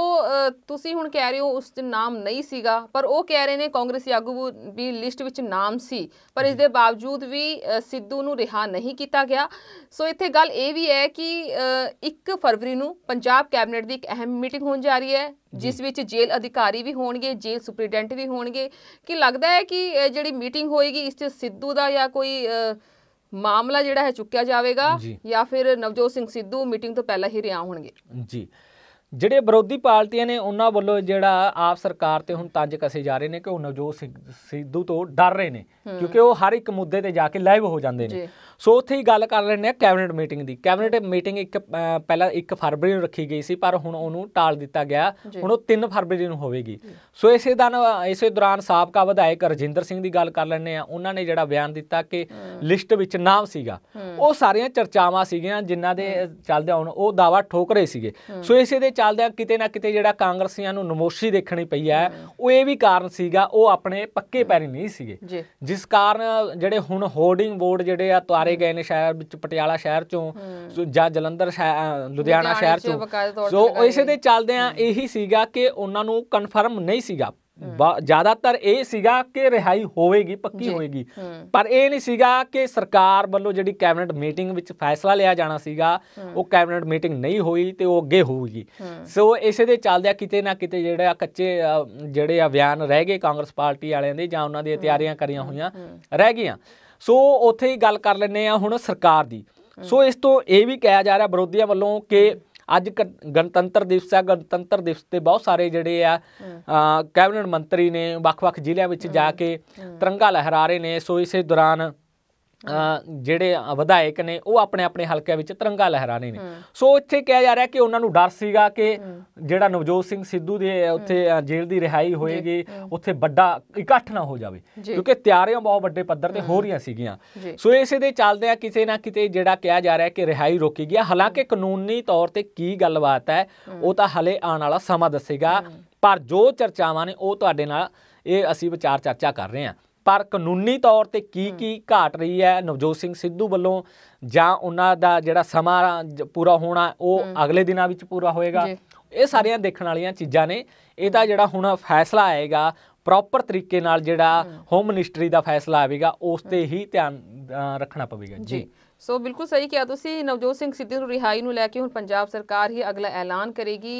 A: ਤੁਸੀਂ ਹੁਣ ਕਹਿ ਰਹੇ ਹੋ ਉਸ ਦੇ ਨਾਮ ਨਹੀਂ ਸੀਗਾ ਪਰ ਉਹ ਕਹਿ ਰਹੇ ਨੇ ਕਾਂਗਰਸੀ ਆਗੂ ਵੀ ਲਿਸਟ ਵਿੱਚ ਨਾਮ ਸੀ ਪਰ ਇਸ ਦੇ ਬਾਵਜੂਦ ਵੀ ਸਿੱਧੂ ਨੂੰ ਰਿਹਾ ਨਹੀਂ ਕੀਤਾ ਗਿਆ ਸੋ ਇੱਥੇ ਗੱਲ ਇਹ ਵੀ ਹੈ ਕਿ 1 ਫਰਵਰੀ ਨੂੰ ਪੰਜਾਬ ਕੈਬਨਿਟ ਦੀ ਇੱਕ ਅਹਿਮ ਮੀਟਿੰਗ ਹੋਣ ਜਾ ਰਹੀ ਹੈ ਜਿਸ ਵਿੱਚ ਜੇਲ੍ਹ ਅਧਿਕਾਰੀ ਵੀ ਹੋਣਗੇ ਜੇਲ੍ਹ ਸੁਪਰੀਡੈਂਟ ਵੀ ਹੋਣਗੇ ਕਿ ਲੱਗਦਾ ਹੈ ਕਿ ਜਿਹੜੀ ਮੀਟਿੰਗ ਹੋਏਗੀ ਇਸ ਤੇ ਸਿੱਧੂ ਦਾ ਜਾਂ ਕੋਈ ਮਾਮਲਾ ਜਿਹੜਾ ਹੈ ਚੁੱਕਿਆ ਜਾਵੇਗਾ ਜਾਂ ਫਿਰ ਨਵਜੋਤ ਸਿੰਘ ਸਿੱਧੂ ਮੀਟਿੰਗ ਤੋਂ ਪਹਿਲਾਂ ਹੀ ਰਿਆ ਹੋਣਗੇ
B: ਜੀ ਜਿਹੜੇ ਵਿਰੋਧੀ ਪਾਰਟੀਆਂ ਨੇ ਉਹਨਾਂ ਵੱਲੋਂ ਜਿਹੜਾ ਆਪ ਸਰਕਾਰ ਤੇ ਹੁਣ ਤੰਜ ਕਸੇ ਜਾ ਰਹੇ ਨੇ ਕਿ ਉਹ ਨਵਜੋਤ ਸਿੰਘ ਸਿੱਧੂ ਤੋਂ ਡਰ ਰਹੇ ਨੇ ਕਿਉਂਕਿ ਉਹ ਹਰ ਇੱਕ ਮੁੱਦੇ ਤੇ ਜਾ ਕੇ ਲਾਈਵ ਹੋ ਜਾਂਦੇ ਨੇ ਸੋ ਉੱਥੇ ਹੀ ਗੱਲ ਕਰ ਲੈਣੇ ਆ ਕੈਬਨਿਟ ਮੀਟਿੰਗ ਦੀ ਕੈਬਨਿਟ ਮੀਟਿੰਗ ਇੱਕ ਪਹਿਲਾਂ 1 ਫਰਵਰੀ ਨੂੰ ਰੱਖੀ ਗਈ ਸੀ ਪਰ ਹੁਣ ਉਹਨੂੰ ਟਾਲ ਦਿੱਤਾ ਗਿਆ ਹੁਣ ਉਹ 3 ਫਰਵਰੀ ਨੂੰ ਹੋਵੇਗੀ ਸੋ ਇਸੇ ਦਿਨ ਇਸੇ ਦੌਰਾਨ ਸਾਬਕਾ ਵਿਧਾਇਕ ਰਜਿੰਦਰ ਸਿੰਘ ਦੀ ਗੱਲ ਕਰ ਲੈਣੇ ਆ ਉਹਨਾਂ ਨੇ ਜਿਹੜਾ ਬਿਆਨ ਦਿੱਤਾ ਕਿ ਲਿਸਟ ਵਿੱਚ ਨਾਮ ਸੀਗਾ ਉਹ ਸਾਰੀਆਂ ਚਰਚਾਵਾਂ ਸੀਗੀਆਂ ਜਿਨ੍ਹਾਂ ਦੇ ਚੱਲਦੇ ਹੁਣ ਉਹ ਦਾਵਾ ਠੋਕ ਰਹੇ ਸੀਗੇ ਸੋ ਇਸੇ ਦੇ ਆ ਕਿਤੇ ਨਾ ਕਿਤੇ ਜਿਹੜਾ ਕਾਂਗਰਸੀਆਂ ਨੂੰ ਨਮੋਸ਼ੀ ਦੇਖਣੀ ਪਈ ਹੈ ਉਹ ਇਹ ਵੀ ਕਾਰਨ ਸੀਗਾ ਉਹ ਆਪਣੇ ਪੱਕੇ ਪੈਰੀ ਨਹੀਂ ਸੀਗੇ ਜਿਸ ਕਾਰਨ ਜਿਹੜੇ ਹੁਣ ਹੋਰਡਿੰਗ ਬੋਰਡ ਜਿਹੜੇ ਆ ਤਾਰੇ ਮਾਰੇ ਗਏ ਨੇ ਸ਼ਹਿਰ ਵਿੱਚ ਪਟਿਆਲਾ ਸ਼ਹਿਰ ਚੋਂ ਜਾਂ ਜਲੰਧਰ ਲੁਧਿਆਣਾ ਸ਼ਹਿਰ ਚੋਂ ਸੋ ਇਸੇ ਦੇ ਚੱਲਦੇ ਆ ਇਹੀ ਸੀਗਾ ਕਿ ਉਹਨਾਂ ਨੂੰ ਕਨਫਰਮ ਨਹੀਂ ਸੀਗਾ ਜ਼ਿਆਦਾਤਰ ਇਹ ਸੀਗਾ ਕਿ ਰਿਹਾਈ ਹੋਵੇਗੀ ਪੱਕੀ ਹੋਵੇਗੀ ਪਰ ਇਹ ਨਹੀਂ ਸੀਗਾ ਕਿ ਸਰਕਾਰ ਵੱਲੋਂ ਜਿਹੜੀ ਕੈਬਨਿਟ ਮੀਟਿੰਗ ਵਿੱਚ ਫੈਸਲਾ ਲਿਆ ਜਾਣਾ ਸੀਗਾ ਉਹ ਕੈਬਨਿਟ ਮੀਟਿੰਗ ਨਹੀਂ ਹੋਈ ਤੇ ਉਹ ਅੱਗੇ ਹੋਊਗੀ ਸੋ ਇਸੇ ਦੇ ਚੱਲਦਿਆਂ ਕਿਤੇ ਨਾ ਕਿਤੇ ਜਿਹੜਾ ਕੱਚੇ ਜਿਹੜੇ ਆ ਬਿਆਨ ਰਹਿ ਗਏ ਕਾਂਗਰਸ ਪਾਰਟੀ ਵਾਲਿਆਂ ਦੇ ਜਾਂ ਉਹਨਾਂ ਦੀਆਂ ਤਿਆਰੀਆਂ ਕਰੀਆਂ ਹੋਈਆਂ ਰਹਿ ਗਈਆਂ ਸੋ ਉੱਥੇ ਹੀ ਗੱਲ ਕਰ ਲੈਨੇ ਆ ਹੁਣ ਸਰਕਾਰ ਦੀ ਸੋ ਇਸ ਤੋਂ ਇਹ ਵੀ ਕਿਹਾ ਜਾ ਰਿਹਾ ਵਿਰੋਧੀਆਂ ਵੱਲੋਂ ਕਿ ਅੱਜ ਗਣਤੰਤਰ ਦਿਵਸ ਹੈ ਗਣਤੰਤਰ ਦਿਵਸ ਤੇ ਬਹੁਤ ਸਾਰੇ ਜਿਹੜੇ ਆ ਕੈਬਨਿਟ ਮੰਤਰੀ ਨੇ ਵੱਖ-ਵੱਖ ਜ਼ਿਲ੍ਹਿਆਂ ਵਿੱਚ ਜਾ ਕੇ ਤਿਰੰਗਾ ਲਹਿਰਾ ਰਹੇ ਨੇ ਸੋ ਇਸੇ ਦੌਰਾਨ ਜਿਹੜੇ ਵਿਧਾਇਕ ਨੇ ਉਹ ਆਪਣੇ ਆਪਣੇ ਹਲਕਿਆਂ ਵਿੱਚ ਤਿਰੰਗਾ ਲਹਿਰਾਣੇ ਨੇ ਸੋ ਇੱਥੇ ਕਿਹਾ ਜਾ ਰਿਹਾ ਕਿ ਉਹਨਾਂ ਨੂੰ ਡਰ ਸੀਗਾ ਕਿ ਜਿਹੜਾ ਨਵਜੋਤ ਸਿੰਘ ਸਿੱਧੂ ਦੇ ਉੱਥੇ ਜੇਲ੍ਹ ਦੀ ਰਿਹਾਈ ਹੋਏਗੀ ਉੱਥੇ ਵੱਡਾ ਇਕੱਠ ਨਾ ਹੋ ਜਾਵੇ ਕਿਉਂਕਿ ਤਿਆਰੀਆਂ ਬਹੁਤ ਵੱਡੇ ਪੱਧਰ ਤੇ ਹੋ ਰਹੀਆਂ ਸੀਗੀਆਂ ਸੋ ਇਸੇ ਦੇ ਚੱਲਦੇ ਆ ਕਿਸੇ ਨਾ ਕਿਤੇ ਜਿਹੜਾ ਕਿਹਾ ਜਾ ਰਿਹਾ ਕਿ ਰਿਹਾਈ ਰੋਕੀ ਗਿਆ ਹਾਲਾਂਕਿ ਕਾਨੂੰਨੀ ਤੌਰ ਤੇ ਕੀ ਗੱਲਬਾਤ ਹੈ ਉਹ ਤਾਂ ਹਲੇ ਆਉਣ ਵਾਲਾ ਸਮਾਂ ਦੱਸੇਗਾ ਪਰ ਜੋ ਚਰਚਾਵਾਂ ਨੇ ਉਹ ਤੁਹਾਡੇ ਨਾਲ ਇਹ ਅਸੀਂ ਵਿਚਾਰ ਚਰਚਾ ਕਰ ਰਹੇ ਹਾਂ ਪਰ ਕਾਨੂੰਨੀ ਤੌਰ ਤੇ ਕੀ ਕੀ ਘਾਟ ਰਹੀ ਹੈ ਨਵਜੋਤ ਸਿੰਘ ਸਿੱਧੂ ਵੱਲੋਂ ਜਾਂ ਉਹਨਾਂ ਦਾ ਜਿਹੜਾ ਸਮਾਂ ਪੂਰਾ ਹੋਣਾ ਉਹ ਅਗਲੇ ਦਿਨਾਂ ਵਿੱਚ ਪੂਰਾ ਹੋਏਗਾ ਇਹ ਸਾਰੀਆਂ ਦੇਖਣ ਵਾਲੀਆਂ ਚੀਜ਼ਾਂ ਨੇ ਇਹਦਾ ਜਿਹੜਾ ਹੁਣ ਫੈਸਲਾ ਆਏਗਾ ਪ੍ਰੋਪਰ ਤਰੀਕੇ ਨਾਲ ਜਿਹੜਾ ਹੋਮ ਮਿਨਿਸਟਰੀ ਦਾ ਫੈਸਲਾ ਆਵੇਗਾ ਉਸ ਤੇ ਹੀ ਧਿਆਨ ਰੱਖਣਾ ਪਵੇਗਾ ਜੀ
A: ਸੋ ਬਿਲਕੁਲ ਸਹੀ ਕਿਹਾ ਤੁਸੀਂ ਨਵਜੋਤ ਸਿੰਘ ਸਿੱਧੂ ਨੂੰ ਰਿਹਾਈ ਨੂੰ ਲੈ ਕੇ ਹੁਣ ਪੰਜਾਬ ਸਰਕਾਰ ਹੀ ਅਗਲਾ ਐਲਾਨ ਕਰੇਗੀ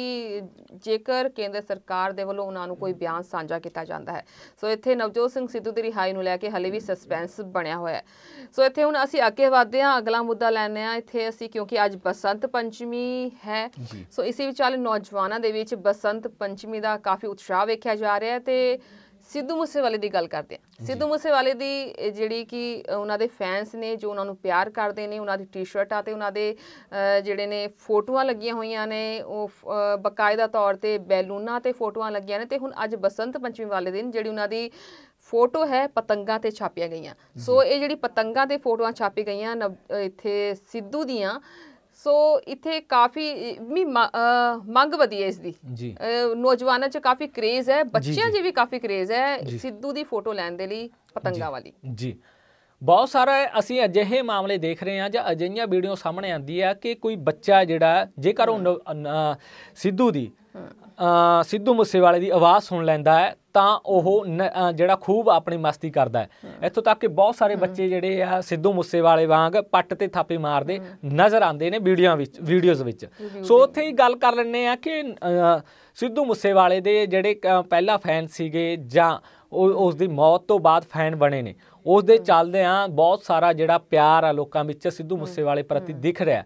A: ਜੇਕਰ ਕੇਂਦਰ ਸਰਕਾਰ ਦੇ ਵੱਲੋਂ ਉਹਨਾਂ ਨੂੰ ਕੋਈ ਬਿਆਨ ਸਾਂਝਾ ਕੀਤਾ ਜਾਂਦਾ ਹੈ ਸੋ ਇੱਥੇ ਨਵਜੋਤ ਸਿੰਘ ਸਿੱਧੂ ਦੀ ਰਿਹਾਈ ਨੂੰ ਲੈ ਕੇ ਹਲੇ ਵੀ ਸਸਪੈਂਸ ਬਣਿਆ ਹੋਇਆ ਹੈ ਸੋ ਇੱਥੇ ਹੁਣ ਅਸੀਂ ਅੱਗੇ ਵਧਦੇ ਹਾਂ ਅਗਲਾ ਮੁੱਦਾ ਲੈਣੇ ਆ ਇੱਥੇ ਅਸੀਂ ਕਿਉਂਕਿ ਅੱਜ ਬਸੰਤ ਪੰਚਮੀ ਹੈ ਸੋ ਇਸੇ ਵਿਚਾਲੇ ਨੌਜਵਾਨਾਂ ਦੇ ਵਿੱਚ ਬਸੰਤ ਪੰਚਮੀ ਦਾ ਕਾਫੀ ਉਤਸ਼ਾਹ ਵੇਖਿਆ ਜਾ ਰਿਹਾ ਹੈ ਤੇ ਸਿੱਧੂ ਮੂਸੇਵਾਲੇ ਦੀ ਗੱਲ ਕਰਦੇ ਆ ਸਿੱਧੂ ਮੂਸੇਵਾਲੇ ਦੀ ਜਿਹੜੀ ਕਿ ਉਹਨਾਂ ਦੇ ਫੈਨਸ ਨੇ ਜੋ ਉਹਨਾਂ ਨੂੰ ਪਿਆਰ ਕਰਦੇ ਨੇ ਉਹਨਾਂ ਦੀ ਟੀ-ਸ਼ਰਟਾਂ ਤੇ ਉਹਨਾਂ ਦੇ ਜਿਹੜੇ ਨੇ ਫੋਟੋਆਂ ਲੱਗੀਆਂ ਹੋਈਆਂ ਨੇ ਉਹ ਬਕਾਇਦਾ ਤੌਰ ਤੇ ਬੈਲੂਨਾਂ ਤੇ ਫੋਟੋਆਂ ਲੱਗੀਆਂ ਨੇ ਤੇ ਹੁਣ ਅੱਜ ਬਸੰਤ ਪੰਚਮੀ ਵਾਲੇ ਦਿਨ ਜਿਹੜੀ ਉਹਨਾਂ ਦੀ ਫੋਟੋ ਹੈ ਪਤੰਗਾਂ ਤੇ ਛਾਪੀਆਂ ਗਈਆਂ ਸੋ ਇਹ ਜਿਹੜੀ ਪਤੰਗਾਂ ਦੇ ਫੋਟੋਆਂ ਛਾਪੀ ਗਈਆਂ ਇੱਥੇ ਸਿੱਧੂ ਦੀਆਂ ਸੋ ਇੱਥੇ ਕਾਫੀ ਮੀ ਮੰਗ ਵਧੀ ਹੈ ਇਸ ਦੀ ਜੀ ਨੌਜਵਾਨਾਂ 'ਚ ਕਾਫੀ ਕਰੇਜ਼ ਹੈ ਬੱਚਿਆਂ 'ਚ ਵੀ ਕਾਫੀ ਕਰੇਜ਼ ਹੈ ਸਿੱਧੂ ਦੀ ਫੋਟੋ ਲੈਣ ਦੇ ਲਈ ਪਤੰਗਾ ਵਾਲੀ
B: ਜੀ ਬਹੁਤ ਸਾਰਾ ਅਸੀਂ ਅਜਿਹੇ ਮਾਮਲੇ ਦੇਖ ਰਹੇ ਹਾਂ ਜਾਂ ਅਜਿਹੀਆਂ ਵੀਡੀਓ ਸਾਹਮਣੇ ਆਂਦੀ ਹੈ ਕਿ ਕੋਈ ਬੱਚਾ ਜਿਹੜਾ ਜੇਕਰ ਉਹ ਸਿੱਧੂ ਦੀ ਸਿੱਧੂ ਵਾਲੇ ਦੀ ਆਵਾਜ਼ ਸੁਣ ਲੈਂਦਾ ਹੈ ਤਾਂ ਉਹ ਜਿਹੜਾ ਖੂਬ ਆਪਣੀ ਮਸਤੀ ਕਰਦਾ ਹੈ ਇੱਥੋਂ ਤੱਕ ਕਿ ਬਹੁਤ ਸਾਰੇ ਬੱਚੇ ਜਿਹੜੇ ਆ ਸਿੱਧੂ ਮੂਸੇ ਵਾਲੇ ਵਾਂਗ ਪੱਟ ਤੇ ਥਾਪੇ ਮਾਰਦੇ ਨਜ਼ਰ ਆਉਂਦੇ ਨੇ ਵੀਡੀਓਆਂ ਵਿੱਚ ਵੀਡੀਓਜ਼ ਵਿੱਚ ਸੋ ਉੱਥੇ ਹੀ ਗੱਲ ਕਰ ਲੈਣੇ ਆ ਕਿ ਸਿੱਧੂ ਮੂਸੇ ਵਾਲੇ ਦੇ ਜਿਹੜੇ ਪਹਿਲਾ ਫੈਨ ਸੀਗੇ ਜਾਂ ਉਸ ਦੀ ਮੌਤ ਤੋਂ ਬਾਅਦ ਫੈਨ ਬਣੇ ਨੇ ਉਸ ਦੇ ਚੱਲਦੇ ਆ ਬਹੁਤ ਸਾਰਾ ਜਿਹੜਾ ਪਿਆਰ ਆ ਲੋਕਾਂ ਵਿੱਚ ਸਿੱਧੂ ਮੂਸੇ ਵਾਲੇ ਪ੍ਰਤੀ ਦਿਖ ਰਿਹਾ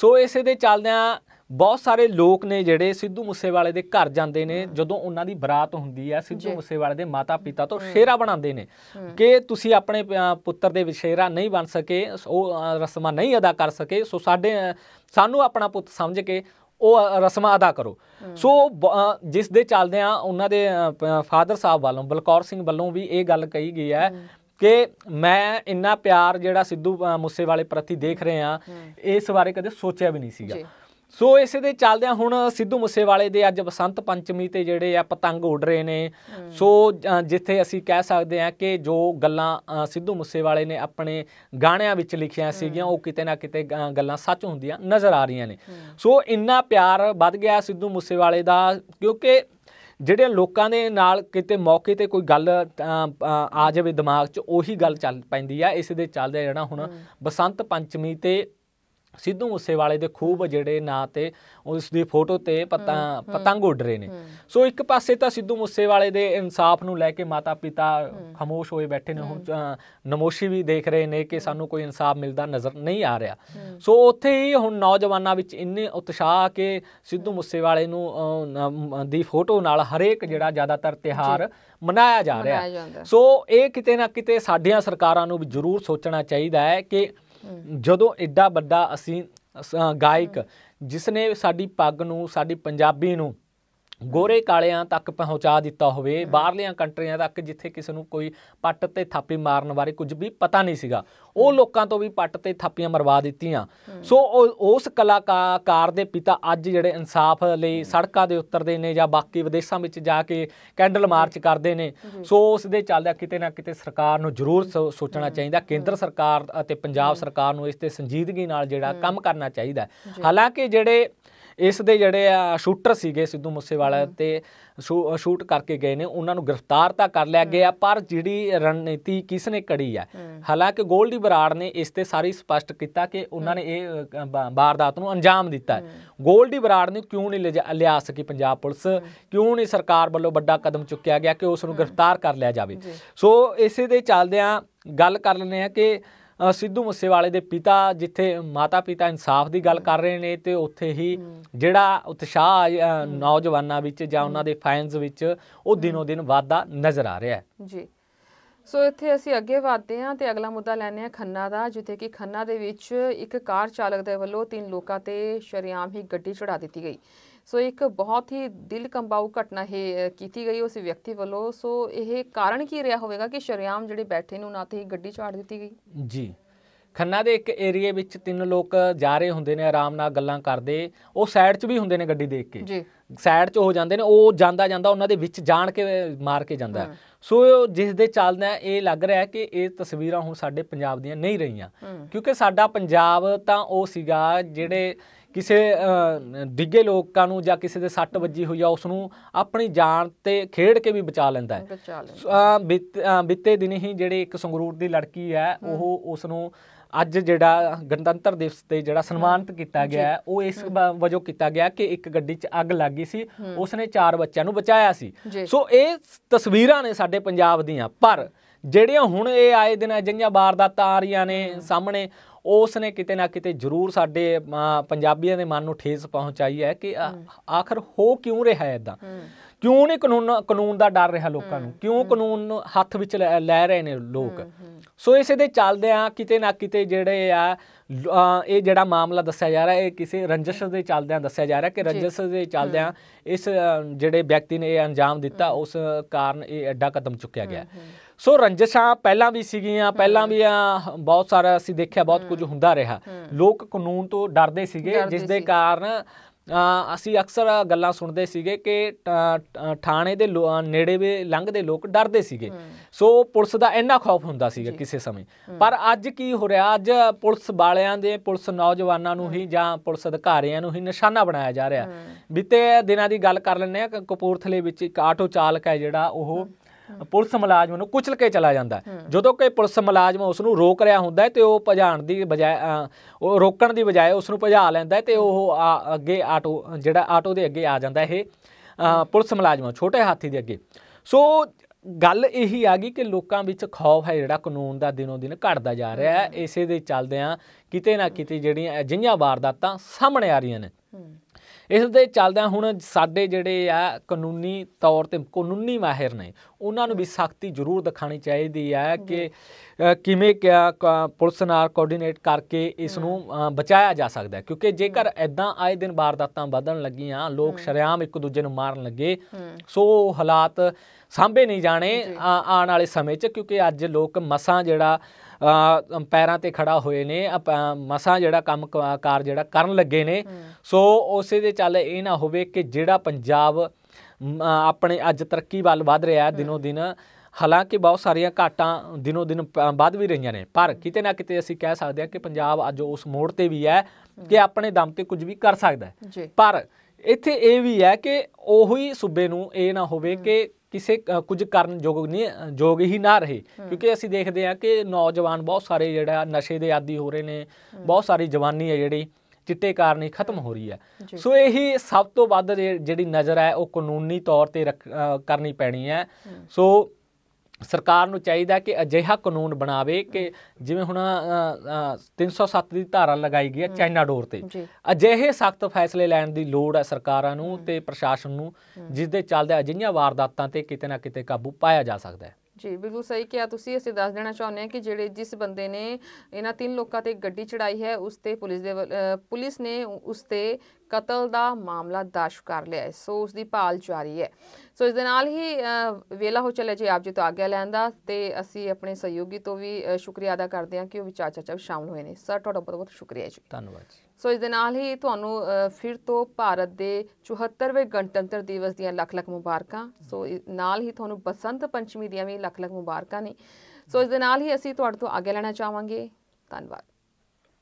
B: ਸੋ ਇਸੇ ਦੇ ਚੱਲਦੇ ਆ ਬਹੁਤ ਸਾਰੇ ਲੋਕ ਨੇ ਜਿਹੜੇ ਸਿੱਧੂ ਮੂਸੇਵਾਲੇ ਦੇ ਘਰ ਜਾਂਦੇ ਨੇ ਜਦੋਂ ਉਹਨਾਂ ਦੀ ਬਰਾਤ ਹੁੰਦੀ ਹੈ ਸਿੱਧੂ ਮੂਸੇਵਾਲੇ ਦੇ ਮਾਤਾ-ਪਿਤਾ ਤੋਂ ਸ਼ੇਰਾ ਬਣਾਉਂਦੇ ਨੇ ਕਿ ਤੁਸੀਂ ਆਪਣੇ ਪੁੱਤਰ ਦੇ ਵਿਸ਼ੇਰਾ ਨਹੀਂ ਬਣ ਸਕੇ ਉਹ ਰਸਮਾਂ ਨਹੀਂ ਅਦਾ ਕਰ ਸਕੇ ਸੋ ਸਾਡੇ ਸਾਨੂੰ ਆਪਣਾ ਪੁੱਤ ਸਮਝ ਕੇ ਉਹ ਰਸਮਾਂ ਅਦਾ ਕਰੋ ਸੋ ਜਿਸ ਦੇ ਚੱਲਦੇ ਆ ਉਹਨਾਂ ਦੇ ਫਾਦਰ ਸਾਹਿਬ ਵੱਲੋਂ ਬਲਕੌਰ ਸਿੰਘ ਵੱਲੋਂ ਵੀ ਇਹ ਗੱਲ ਕਹੀ ਗਈ ਹੈ ਕਿ ਮੈਂ ਇੰਨਾ ਪਿਆਰ ਜਿਹੜਾ ਸਿੱਧੂ ਮੂਸੇਵਾਲੇ ਪ੍ਰਤੀ ਦੇਖ ਰਹੇ ਆ ਇਸ ਬਾਰੇ ਕਦੇ ਸੋਚਿਆ ਵੀ ਨਹੀਂ ਸੀਗਾ ਸੋ ਇਸੇ ਦੇ ਚੱਲਦਿਆਂ ਹੁਣ ਸਿੱਧੂ ਮੂਸੇਵਾਲੇ ਦੇ ਅੱਜ ਬਸੰਤ ਪੰਚਮੀ ਤੇ ਜਿਹੜੇ ਆ ਪਤੰਗ ਉੱਡ ਰਹੇ ਨੇ ਸੋ ਜਿੱਥੇ ਅਸੀਂ ਕਹਿ ਸਕਦੇ ਆ ਕਿ ਜੋ ਗੱਲਾਂ ਸਿੱਧੂ ਮੂਸੇਵਾਲੇ ਨੇ ਆਪਣੇ ਗਾਣਿਆਂ ਵਿੱਚ ਲਿਖੀਆਂ ਸੀਗੀਆਂ ਉਹ ਕਿਤੇ ਨਾ ਕਿਤੇ ਗੱਲਾਂ ਸੱਚ ਹੁੰਦੀਆਂ ਨਜ਼ਰ ਆ ਰਹੀਆਂ ਨੇ ਸੋ ਇੰਨਾ ਪਿਆਰ ਵੱਧ ਗਿਆ ਸਿੱਧੂ ਮੂਸੇਵਾਲੇ ਦਾ ਕਿਉਂਕਿ ਜਿਹੜੇ ਲੋਕਾਂ ਦੇ ਨਾਲ ਕਿਤੇ ਮੌਕੇ ਤੇ ਕੋਈ ਗੱਲ ਆ ਜਾਵੇ ਦਿਮਾਗ 'ਚ ਉਹੀ ਗੱਲ ਚੱਲ ਪੈਂਦੀ ਆ ਇਸ ਦੇ ਚੱਲਦੇ ਜਿਹੜਾ ਹੁਣ ਬਸੰਤ ਪੰਚਮੀ ਤੇ ਸਿੱਧੂ ਵਾਲੇ ਦੇ ਖੂਬ ਜਿਹੜੇ ਨਾਂ ਤੇ ਉਸ ਦੀ ਫੋਟੋ ਤੇ ਪਤੰਗ ਪਤੰਗ ਉੱਡ ਰਹੇ ਨੇ ਸੋ ਇੱਕ ਪਾਸੇ ਤਾਂ ਸਿੱਧੂ ਵਾਲੇ ਦੇ ਇਨਸਾਫ ਨੂੰ ਲੈ ਕੇ ਮਾਤਾ ਪਿਤਾ ਖਮੋਸ਼ ਹੋਏ ਬੈਠੇ ਨੇ ਹੁਣ ਨਮੋਸ਼ੀ ਵੀ ਦੇਖ ਰਹੇ ਨੇ ਕਿ ਸਾਨੂੰ ਕੋਈ ਇਨਸਾਫ ਮਿਲਦਾ ਨਜ਼ਰ ਨਹੀਂ ਆ ਰਿਹਾ ਸੋ ਉੱਥੇ ਹੀ ਹੁਣ ਨੌਜਵਾਨਾਂ ਵਿੱਚ ਇੰਨੇ ਉਤਸ਼ਾਹ ਕਿ ਸਿੱਧੂ ਵਾਲੇ ਨੂੰ ਦੀ ਫੋਟੋ ਨਾਲ ਹਰੇਕ ਜਿਹੜਾ ਜ਼ਿਆਦਾਤਰ ਤਿਹਾਰ ਮਨਾਇਆ ਜਾ ਰਿਹਾ ਸੋ ਇਹ ਕਿਤੇ ਨਾ ਕਿਤੇ ਸਾਡੀਆਂ ਸਰਕਾਰਾਂ ਨੂੰ ਵੀ ਜ਼ਰੂਰ ਸੋਚਣਾ ਚਾਹੀਦਾ ਹੈ ਕਿ ਜਦੋਂ ਐਡਾ ਵੱਡਾ ਅਸੀਂ ਗਾਇਕ ਜਿਸ ਨੇ ਸਾਡੀ ਪੱਗ ਨੂੰ ਸਾਡੀ ਪੰਜਾਬੀ ਨੂੰ ਗੋਰੇ ਕਾਲਿਆਂ ਤੱਕ ਪਹੁੰਚਾ ਦਿੱਤਾ ਹੋਵੇ ਬਾਹਰਲੀਆਂ ਕੰਟਰੀਆਂ ਤੱਕ ਜਿੱਥੇ ਕਿਸੇ ਨੂੰ ਕੋਈ ਪੱਟ ਤੇ ਥਾਪੀ ਮਾਰਨ ਬਾਰੇ ਕੁਝ ਵੀ ਪਤਾ ਨਹੀਂ ਸੀਗਾ ਉਹ ਲੋਕਾਂ ਤੋਂ ਵੀ ਪੱਟ ਤੇ ਥਾਪੀਆਂ ਮਰਵਾ ਦਿੱਤੀਆਂ ਸੋ ਉਸ ਕਲਾਕਾਰ ਦੇ ਪਿਤਾ ਅੱਜ ਜਿਹੜੇ ਇਨਸਾਫ ਲਈ ਸੜਕਾਂ ਦੇ ਉੱਤਰਦੇ ਨੇ ਜਾਂ ਬਾਕੀ ਵਿਦੇਸ਼ਾਂ ਵਿੱਚ ਜਾ ਕੇ ਕੈਂਡਲ ਮਾਰਚ ਕਰਦੇ ਨੇ ਸੋ ਉਸ ਦੇ ਚੱਲਦਿਆਂ ਕਿਤੇ ਨਾ ਕਿਤੇ ਸਰਕਾਰ ਨੂੰ ਜ਼ਰੂਰ ਸੋਚਣਾ ਚਾਹੀਦਾ ਕੇਂਦਰ ਸਰਕਾਰ ਅਤੇ ਪੰਜਾਬ ਸਰਕਾਰ ਨੂੰ ਇਸ ਤੇ ਸੰਜੀਦਗੀ ਨਾਲ ਜਿਹੜਾ ਕੰਮ ਕਰਨਾ ਚਾਹੀਦਾ ਹਾਲਾਂਕਿ ਜਿਹੜੇ ਇਸ ਦੇ ਜਿਹੜੇ ਆ ਸ਼ੂਟਰ ਸੀਗੇ ਸਿੱਧੂ ਮੂਸੇਵਾਲਾ ਤੇ ਸ਼ੂਟ ਕਰਕੇ ਗਏ ਨੇ ਉਹਨਾਂ ਨੂੰ ਗ੍ਰਿਫਤਾਰ ਤਾਂ ਕਰ ਲਿਆ ਗਿਆ ਪਰ ਜਿਹੜੀ ਰਣਨੀਤੀ ਕਿਸ ਨੇ ਕੜੀ ਆ ਹਾਲਾਂਕਿ ਗੋਲਡੀ ਬਰਾੜ ਨੇ ਇਸ ਤੇ ਸਾਰੀ ਸਪਸ਼ਟ ਕੀਤਾ ਕਿ ਉਹਨਾਂ ਨੇ ਇਹ ਵਾਰਦਾਤ ਨੂੰ ਅੰਜਾਮ ਦਿੱਤਾ ਗੋਲਡੀ ਬਰਾੜ ਨੇ ਕਿਉਂ ਨਹੀਂ ਲਿਆ ਸਕੀ ਪੰਜਾਬ ਪੁਲਿਸ ਕਿਉਂ ਨਹੀਂ ਸਰਕਾਰ ਵੱਲੋਂ ਵੱਡਾ ਕਦਮ ਚੁੱਕਿਆ ਗਿਆ ਕਿ ਉਸ ਨੂੰ ਗ੍ਰਿਫਤਾਰ ਕਰ ਲਿਆ ਜਾਵੇ ਸੋ ਇਸੇ ਦੇ ਚੱਲਦਿਆਂ ਗੱਲ ਕਰ ਲੈਂਦੇ ਆ ਕਿ ਸਿੱਧੂ ਮੂਸੇਵਾਲੇ ਦੇ ਪਿਤਾ ਜਿੱਥੇ ਮਾਤਾ ਪਿਤਾ ਇਨਸਾਫ ਦੀ ਗੱਲ ਕਰ ਰਹੇ ਨੇ ਤੇ ਉੱਥੇ ਹੀ ਜਿਹੜਾ ਉਤਸ਼ਾਹ ਨੌਜਵਾਨਾਂ ਵਿੱਚ ਜਾਂ ਉਹਨਾਂ ਦੇ ਫੈਨਸ ਵਿੱਚ ਉਹ ਦਿਨੋ ਦਿਨ ਵਾਧਾ ਨਜ਼ਰ ਆ ਰਿਹਾ ਹੈ
A: ਜੀ ਸੋ ਇੱਥੇ ਅਸੀਂ ਅੱਗੇ ਵਧਦੇ ਹਾਂ ਤੇ ਅਗਲਾ ਮੁੱਦਾ ਲੈਣੇ ਆ ਖੰਨਾ ਦਾ ਜਿੱਥੇ ਕਿ ਖੰਨਾ ਦੇ ਵਿੱਚ ਇੱਕ ਕਾਰ ਚਾਲਕ ਦੇ ਵੱਲੋਂ ਤਿੰਨ ਲੋਕਾਂ ਤੇ ਸ਼ਰਿਆਮ ਹੀ ਗੱਡੀ ਚੜਾ ਦਿੱਤੀ ਗਈ ਸੋ ਇੱਕ ਬਹੁਤ ਹੀ ਦਿਲ ਕੰਬਾਉ ਘਟਨਾ ਹੈ ਕੀਤੀ ਗਈ ਉਸ ਵਿਅਕਤੀ ਵੱਲੋਂ ਸੋ ਇਹ ਕਾਰਨ ਕੀ ਰਿਹਾ ਹੋਵੇਗਾ ਕਿ ਸ਼ਰਿਆਮ ਜਿਹੜੇ ਬੈਠੇ ਨੂੰ ਨਾ ਤੇ ਗੱਡੀ ਛਾੜ ਦਿੱਤੀ ਗਈ
B: ਜੀ ਖੰਨਾ ਦੇ ਇੱਕ ਏਰੀਏ ਵਿੱਚ ਤਿੰਨ ਲੋਕ ਜਾ ਰਹੇ ਹੁੰਦੇ ਨੇ ਆਰਾਮ ਨਾਲ ਗੱਲਾਂ ਕਰਦੇ ਉਹ ਸਾਈਡ 'ਚ ਵੀ ਹੁੰਦੇ ਨੇ ਗੱਡੀ ਦੇਖ ਕੇ ਜੀ ਸਾਈਡ 'ਚ ਹੋ ਜਾਂਦੇ ਨੇ ਉਹ ਜਾਂਦਾ ਜਾਂਦਾ ਉਹਨਾਂ ਦੇ ਵਿੱਚ ਜਾਣ ਕੇ ਮਾਰ ਕੇ ਜਾਂਦਾ ਸੋ ਜਿਸ ਦੇ ਚੱਲਦਾ ਇਹ ਲੱਗ ਰਿਹਾ ਕਿ ਇਹ ਤਸਵੀਰਾਂ ਹੁਣ ਸਾਡੇ ਪੰਜਾਬ ਦੀਆਂ ਨਹੀਂ ਰਹੀਆਂ ਕਿਉਂਕਿ ਸਾਡਾ ਪੰਜਾਬ ਤਾਂ ਉਹ ਸੀਗਾ ਜਿਹੜੇ ਕਿਸੇ ਡਿੱਗੇ ਲੋਕਾਂ ਨੂੰ ਜਾਂ ਕਿਸੇ ਦੇ ਸੱਟ ਵੱਜੀ ਹੋਈ ਆ ਉਸ ਨੂੰ ਆਪਣੀ ਜਾਨ ਤੇ ਖੇਡ ਕੇ ਵੀ ਬਚਾ ਲੈਂਦਾ
C: ਹੈ
B: ਬਿੱਤੇ ਦਿਨ ਹੀ ਜਿਹੜੇ ਇੱਕ ਸੰਗਰੂਰ ਦੀ ਲੜਕੀ ਹੈ ਉਹ ਉਸ ਨੂੰ ਅੱਜ ਜਿਹੜਾ ਗਣਤੰਤਰ ਦਿਵਸ ਤੇ ਜਿਹੜਾ ਸਨਮਾਨਿਤ ਕੀਤਾ ਗਿਆ ਉਹ ਇਸ ਵਜੋਂ ਕੀਤਾ ਗਿਆ ਕਿ ਇੱਕ ਗੱਡੀ 'ਚ ਅੱਗ ਲੱਗ ਗਈ ਸੀ ਨੇ ਚਾਰ ਬੱਚਿਆਂ ਨੂੰ ਬਚਾਇਆ ਸੀ ਸੋ ਇਹ ਤਸਵੀਰਾਂ ਨੇ ਸਾਡੇ ਪੰਜਾਬ ਦੀਆਂ ਪਰ ਜਿਹੜੀਆਂ ਹੁਣ ਇਹ ਆਏ ਦਿਨ ਅਜਿਹੀਆਂ ਵਾਰਦਾਤਾਂ ਆ ਰਹੀਆਂ ਨੇ ਸਾਹਮਣੇ ਉਸ ਨੇ ਕਿਤੇ ਨਾ ਕਿਤੇ ਜ਼ਰੂਰ ਸਾਡੇ ਪੰਜਾਬੀਆਂ ਦੇ ਮਨ ਨੂੰ ਠੇਸ ਪਹੁੰਚਾਈ ਹੈ ਕਿ ਆਖਰ ਹੋ ਕਿਉਂ ਰਿਹਾ ਹੈ ਇਦਾਂ ਕਿਉਂ ਨੇ ਕਾਨੂੰਨ ਕਾਨੂੰਨ ਦਾ ਡਰ ਰਿਹਾ ਲੋਕਾਂ ਨੂੰ ਕਿਉਂ ਕਾਨੂੰਨ ਨੂੰ ਹੱਥ ਵਿੱਚ ਲੈ ਰਹੇ ਨੇ ਲੋਕ ਸੋ ਇਸੇ ਦੇ ਚੱਲਦੇ ਆ ਕਿਤੇ ਨਾ ਕਿਤੇ ਜਿਹੜੇ ਆ ਇਹ ਜਿਹੜਾ ਮਾਮਲਾ ਦੱਸਿਆ ਜਾ ਰਿਹਾ ਇਹ ਕਿਸੇ ਰੰਜਸ਼ ਦੇ ਚੱਲਦਿਆਂ ਦੱਸਿਆ ਜਾ ਰਿਹਾ ਕਿ ਰੰਜਸ਼ ਦੇ ਚੱਲਦਿਆਂ ਇਸ ਜਿਹੜੇ ਵਿਅਕਤੀ ਨੇ ਇਹ ਅੰਜਾਮ ਦਿੱਤਾ ਉਸ ਕਾਰਨ ਇਹ ਐਡਾ ਕਦਮ ਚੁੱਕਿਆ ਗਿਆ ਸੋ ਰੰਜਸ਼ਾ ਪਹਿਲਾਂ ਵੀ ਸੀਗੀਆਂ ਪਹਿਲਾਂ ਵੀ ਆ ਬਹੁਤ ਸਾਰਾ ਅਸੀਂ ਦੇਖਿਆ ਬਹੁਤ ਕੁਝ ਹੁੰਦਾ ਰਿਹਾ ਲੋਕ ਕਾਨੂੰਨ ਤੋਂ ਡਰਦੇ ਸੀਗੇ ਜਿਸ ਦੇ ਕਾਰਨ ਅਸੀਂ ਅਕਸਰ ਗੱਲਾਂ ਸੁਣਦੇ ਸੀਗੇ ਕਿ ਥਾਣੇ ਦੇ ਨੇੜੇ ਵੀ ਲੰਘਦੇ ਲੋਕ ਡਰਦੇ ਸੀਗੇ ਸੋ ਪੁਲਿਸ ਦਾ ਇੰਨਾ ਖੌਫ ਹੁੰਦਾ ਸੀਗਾ ਕਿਸੇ ਸਮੇਂ ਪਰ ਅੱਜ ਕੀ ਹੋ ਰਿਹਾ ਅੱਜ ਪੁਲਿਸ ਵਾਲਿਆਂ ਦੇ ਪੁਲਿਸ ਨੌਜਵਾਨਾਂ ਨੂੰ ਹੀ ਜਾਂ ਪੁਲਿਸ ਅਧਿਕਾਰੀਆਂ ਨੂੰ ਹੀ ਨਿਸ਼ਾਨਾ ਬਣਾਇਆ ਜਾ ਰਿਹਾ ਬੀਤੇ ਦਿਨਾਂ ਦੀ ਗੱਲ ਕਰ ਲੈਂਦੇ ਆ ਕਪੂਰਥਲੇ ਵਿੱਚ ਇੱਕ ਆਟੋ ਚਾਲਕ ਹੈ ਜਿਹੜਾ ਉਹ ਪੁਲਿਸ ਮੁਲਾਜ਼ਮ ਨੂੰ ਕੁਚਲ ਕੇ ਚਲਾ ਜਾਂਦਾ ਜਦੋਂ ਕਿ ਪੁਲਿਸ ਮੁਲਾਜ਼ਮ ਉਸ ਨੂੰ ਰੋਕ ਰਿਹਾ ਹੁੰਦਾ ਤੇ ਉਹ ਭਜਾਣ ਦੀ ਬਜਾਏ ਉਹ ਰੋਕਣ ਦੀ ਬਜਾਏ ਉਸ ਨੂੰ ਭਜਾ ਲੈਂਦਾ ਤੇ ਉਹ ਅੱਗੇ ਆਟੋ ਜਿਹੜਾ ਆਟੋ ਦੇ ਅੱਗੇ ਆ ਜਾਂਦਾ ਇਹ ਪੁਲਿਸ ਮੁਲਾਜ਼ਮ ਛੋਟੇ ਹਾਥੀ ਦੇ ਅੱਗੇ ਸੋ ਗੱਲ ਇਹੀ ਆ ਗਈ ਕਿ ਲੋਕਾਂ ਵਿੱਚ ਖੌਫ ਹੈ ਜਿਹੜਾ ਕਾਨੂੰਨ ਦਾ ਦਿਨੋਂ ਦਿਨ ਘਟਦਾ ਜਾ ਰਿਹਾ ਹੈ ਇਸੇ ਦੇ ਆ ਕਿਤੇ ਨਾ ਕਿਤੇ ਜਿਹੜੀਆਂ ਅਜਿਹੀਆਂ ਵਾਰਦਾਤਾਂ ਸਾਹਮਣੇ ਆ ਰਹੀਆਂ ਨੇ ਇਸ ਦੇ ਚੱਲਦਿਆਂ ਹੁਣ ਸਾਡੇ ਜਿਹੜੇ ਆ ਕਾਨੂੰਨੀ ਤੌਰ ਤੇ ਕਾਨੂੰਨੀ ਮਾਹਿਰ ਨੇ ਉਹਨਾਂ ਨੂੰ ਵੀ ਸਖਤੀ ਜ਼ਰੂਰ ਦਿਖਾਣੀ ਚਾਹੀਦੀ ਹੈ ਕਿ ਕਿਵੇਂ ਪੁਲਿਸ ਨਾਲ ਕੋਆਰਡੀਨੇਟ ਕਰਕੇ ਇਸ ਨੂੰ ਬਚਾਇਆ ਜਾ ਸਕਦਾ ਕਿਉਂਕਿ ਜੇਕਰ ਐਦਾਂ ਆਏ ਦਿਨ ਵਾਰਦਾਤਾਂ ਵਧਣ ਲੱਗੀਆਂ ਲੋਕ ਸ਼ਰਿਆਮ ਇੱਕ ਦੂਜੇ ਨੂੰ ਮਾਰਨ ਲੱਗੇ ਸੋ ਹਾਲਾਤ ਸਾਂਭੇ ਨਹੀਂ ਜਾਣੇ ਆਉਣ ਵਾਲੇ ਸਮੇਂ 'ਚ ਕਿਉਂਕਿ ਅੱਜ ਲੋਕ ਮਸਾਂ ਜਿਹੜਾ ਪੈਰਾਂ ਤੇ ਖੜਾ ਹੋਏ ਨੇ ਮਸਾ ਜਿਹੜਾ ਕੰਮ ਕਾਰ ਜਿਹੜਾ ਕਰਨ ਲੱਗੇ ਨੇ ਸੋ ਉਸੇ ਦੇ ਚੱਲ ਇਹ ਨਾ ਹੋਵੇ ਕਿ ਜਿਹੜਾ ਪੰਜਾਬ ਆਪਣੇ ਅੱਜ ਤਰੱਕੀ ਵੱਲ ਵਧ ਰਿਹਾ ਦਿਨੋ ਦਿਨ ਹਾਲਾਂਕਿ ਬਹੁਤ ਸਾਰੀਆਂ ਘਾਟਾਂ ਦਿਨੋ ਦਿਨ ਵੱਧ ਵੀ ਰਹੀਆਂ ਨੇ ਪਰ ਕਿਤੇ ਨਾ ਕਿਤੇ ਅਸੀਂ ਕਹਿ ਸਕਦੇ ਹਾਂ ਕਿ ਪੰਜਾਬ ਅੱਜ ਉਸ ਮੋੜ ਤੇ ਵੀ ਹੈ ਕਿ ਆਪਣੇ ਦਮ ਤੇ ਕੁਝ ਵੀ ਕਰ ਸਕਦਾ ਹੈ ਪਰ ਇੱਥੇ ਇਹ ਵੀ ਹੈ ਕਿ ਉਹੀ ਸੂਬੇ ਨੂੰ ਇਹ ਨਾ ਹੋਵੇ ਕਿ ਕਿਸੇ ਕੁਝ ਕਰਨ ਯੋਗ ਨਹੀਂ ਯੋਗ ਹੀ ਨਾ ਰਹੇ ਕਿਉਂਕਿ ਅਸੀਂ ਦੇਖਦੇ ਹਾਂ ਕਿ ਨੌਜਵਾਨ ਬਹੁਤ ਸਾਰੇ ਜਿਹੜਾ ਨਸ਼ੇ ਦੇ ਆਦੀ ਹੋ ਰਹੇ ਨੇ ਬਹੁਤ ਸਾਰੀ ਜਵਾਨੀ ਹੈ ਜਿਹੜੀ ਚਿੱਟੇ ਕਾਰਨ ਹੀ ਖਤਮ ਹੋ ਰਹੀ ਹੈ ਸੋ ਇਹੀ ਸਭ ਤੋਂ ਵੱਧ ਜਿਹੜੀ ਨਜ਼ਰ ਹੈ ਉਹ ਕਾਨੂੰਨੀ ਤੌਰ ਤੇ ਕਰਨੀ ਪੈਣੀ ਹੈ ਸੋ ਸਰਕਾਰ ਨੂੰ ਚਾਹੀਦਾ ਕਿ ਅਜਿਹਾ ਕਾਨੂੰਨ ਬਣਾਵੇ ਕਿ ਜਿਵੇਂ ਹੁਣ 307 ਦੀ ਧਾਰਾ ਲਗਾਈ ਗਈ ਹੈ ਚਾਈਨਾ ਡੋਰ ਤੇ ਅਜਿਹੇ ਸਖਤ ਫੈਸਲੇ ਲੈਣ ਦੀ ਲੋੜ ਹੈ ਸਰਕਾਰਾਂ ਨੂੰ ਤੇ ਪ੍ਰਸ਼ਾਸਨ ਨੂੰ ਜਿਸ ਦੇ ਚੱਲਦੇ ਅਜਿਹੀਆਂ ਵਾਰਦਾਤਾਂ ਤੇ ਕਿਤੇ ਨਾ ਕਿਤੇ ਕਾਬੂ ਪਾਇਆ ਜਾ ਸਕਦਾ ਹੈ
A: ਜੀ ਬਿਲਕੁਲ ਸਹੀ ਕਿਹਾ ਤੁਸੀਂ ਅਸੀਂ ਦੱਸ ਦੇਣਾ ਚਾਹੁੰਦੇ ਹਾਂ ਕਿ ਜਿਹੜੇ ਜਿਸ ਬੰਦੇ ਨੇ ਇਹਨਾਂ ਤਿੰਨ ਲੋਕਾਂ ਤੇ ਗੱਡੀ ਚੜਾਈ ਹੈ ਉਸ ਤੇ ਪੁਲਿਸ ਦੇ ਪੁਲਿਸ ਨੇ ਉਸ ਤੇ ਕਤਲ ਦਾ ਮਾਮਲਾ ਦਾਸ਼ ਕਰ ਲਿਆ ਹੈ ਸੋ ਉਸ ਦੀ ਭਾਲ ਚਾਰੀ ਹੈ ਸੋ ਇਸ ਦੇ ਨਾਲ ਹੀ ਵੇਲਾ ਹੋ ਚੱਲਿਆ ਜੀ ਆਪ ਜੀ ਤੋਂ ਆਗਿਆ ਲੈਣ ਦਾ ਤੇ ਅਸੀਂ ਆਪਣੇ ਸਹਿਯੋਗੀ ਤੋਂ ਵੀ ਸ਼ੁਕਰੀਆ ਅਦਾ ਕਰਦੇ ਹਾਂ ਕਿ ਉਹ ਵਿਚਾਰ ਚਰਚਾ ਵਿੱਚ ਸ਼ਾਮਲ ਹੋਏ ਨੇ ਸਰ ਤੁਹਾਡਾ ਬਹੁਤ ਬਹੁਤ ਸ਼ੁਕਰੀਆ ਜੀ ਧੰਨਵਾਦ ਜੀ ਸੋ ਇਸ ਦੇ ਨਾਲ ਹੀ ਤੁਹਾਨੂੰ ਫਿਰ ਤੋਂ ਭਾਰਤ ਦੇ 74ਵੇਂ ਗਣਤੰਤਰ ਦਿਵਸ ਦੀਆਂ ਲੱਖ-ਲੱਖ ਮੁਬਾਰਕਾਂ ਸੋ ਨਾਲ ਹੀ ਤੁਹਾਨੂੰ ਬਸੰਤ ਪੰਚਮੀ ਦੀਆਂ ਵੀ ਲੱਖ-ਲੱਖ ਮੁਬਾਰਕਾਂ ਨੇ ਸੋ ਇਸ ਦੇ ਨਾਲ ਹੀ ਅਸੀਂ ਤੁਹਾਡੇ ਤੋਂ ਅੱਗੇ ਲੈਣਾ ਚਾਹਾਂਗੇ ਧੰਨਵਾਦ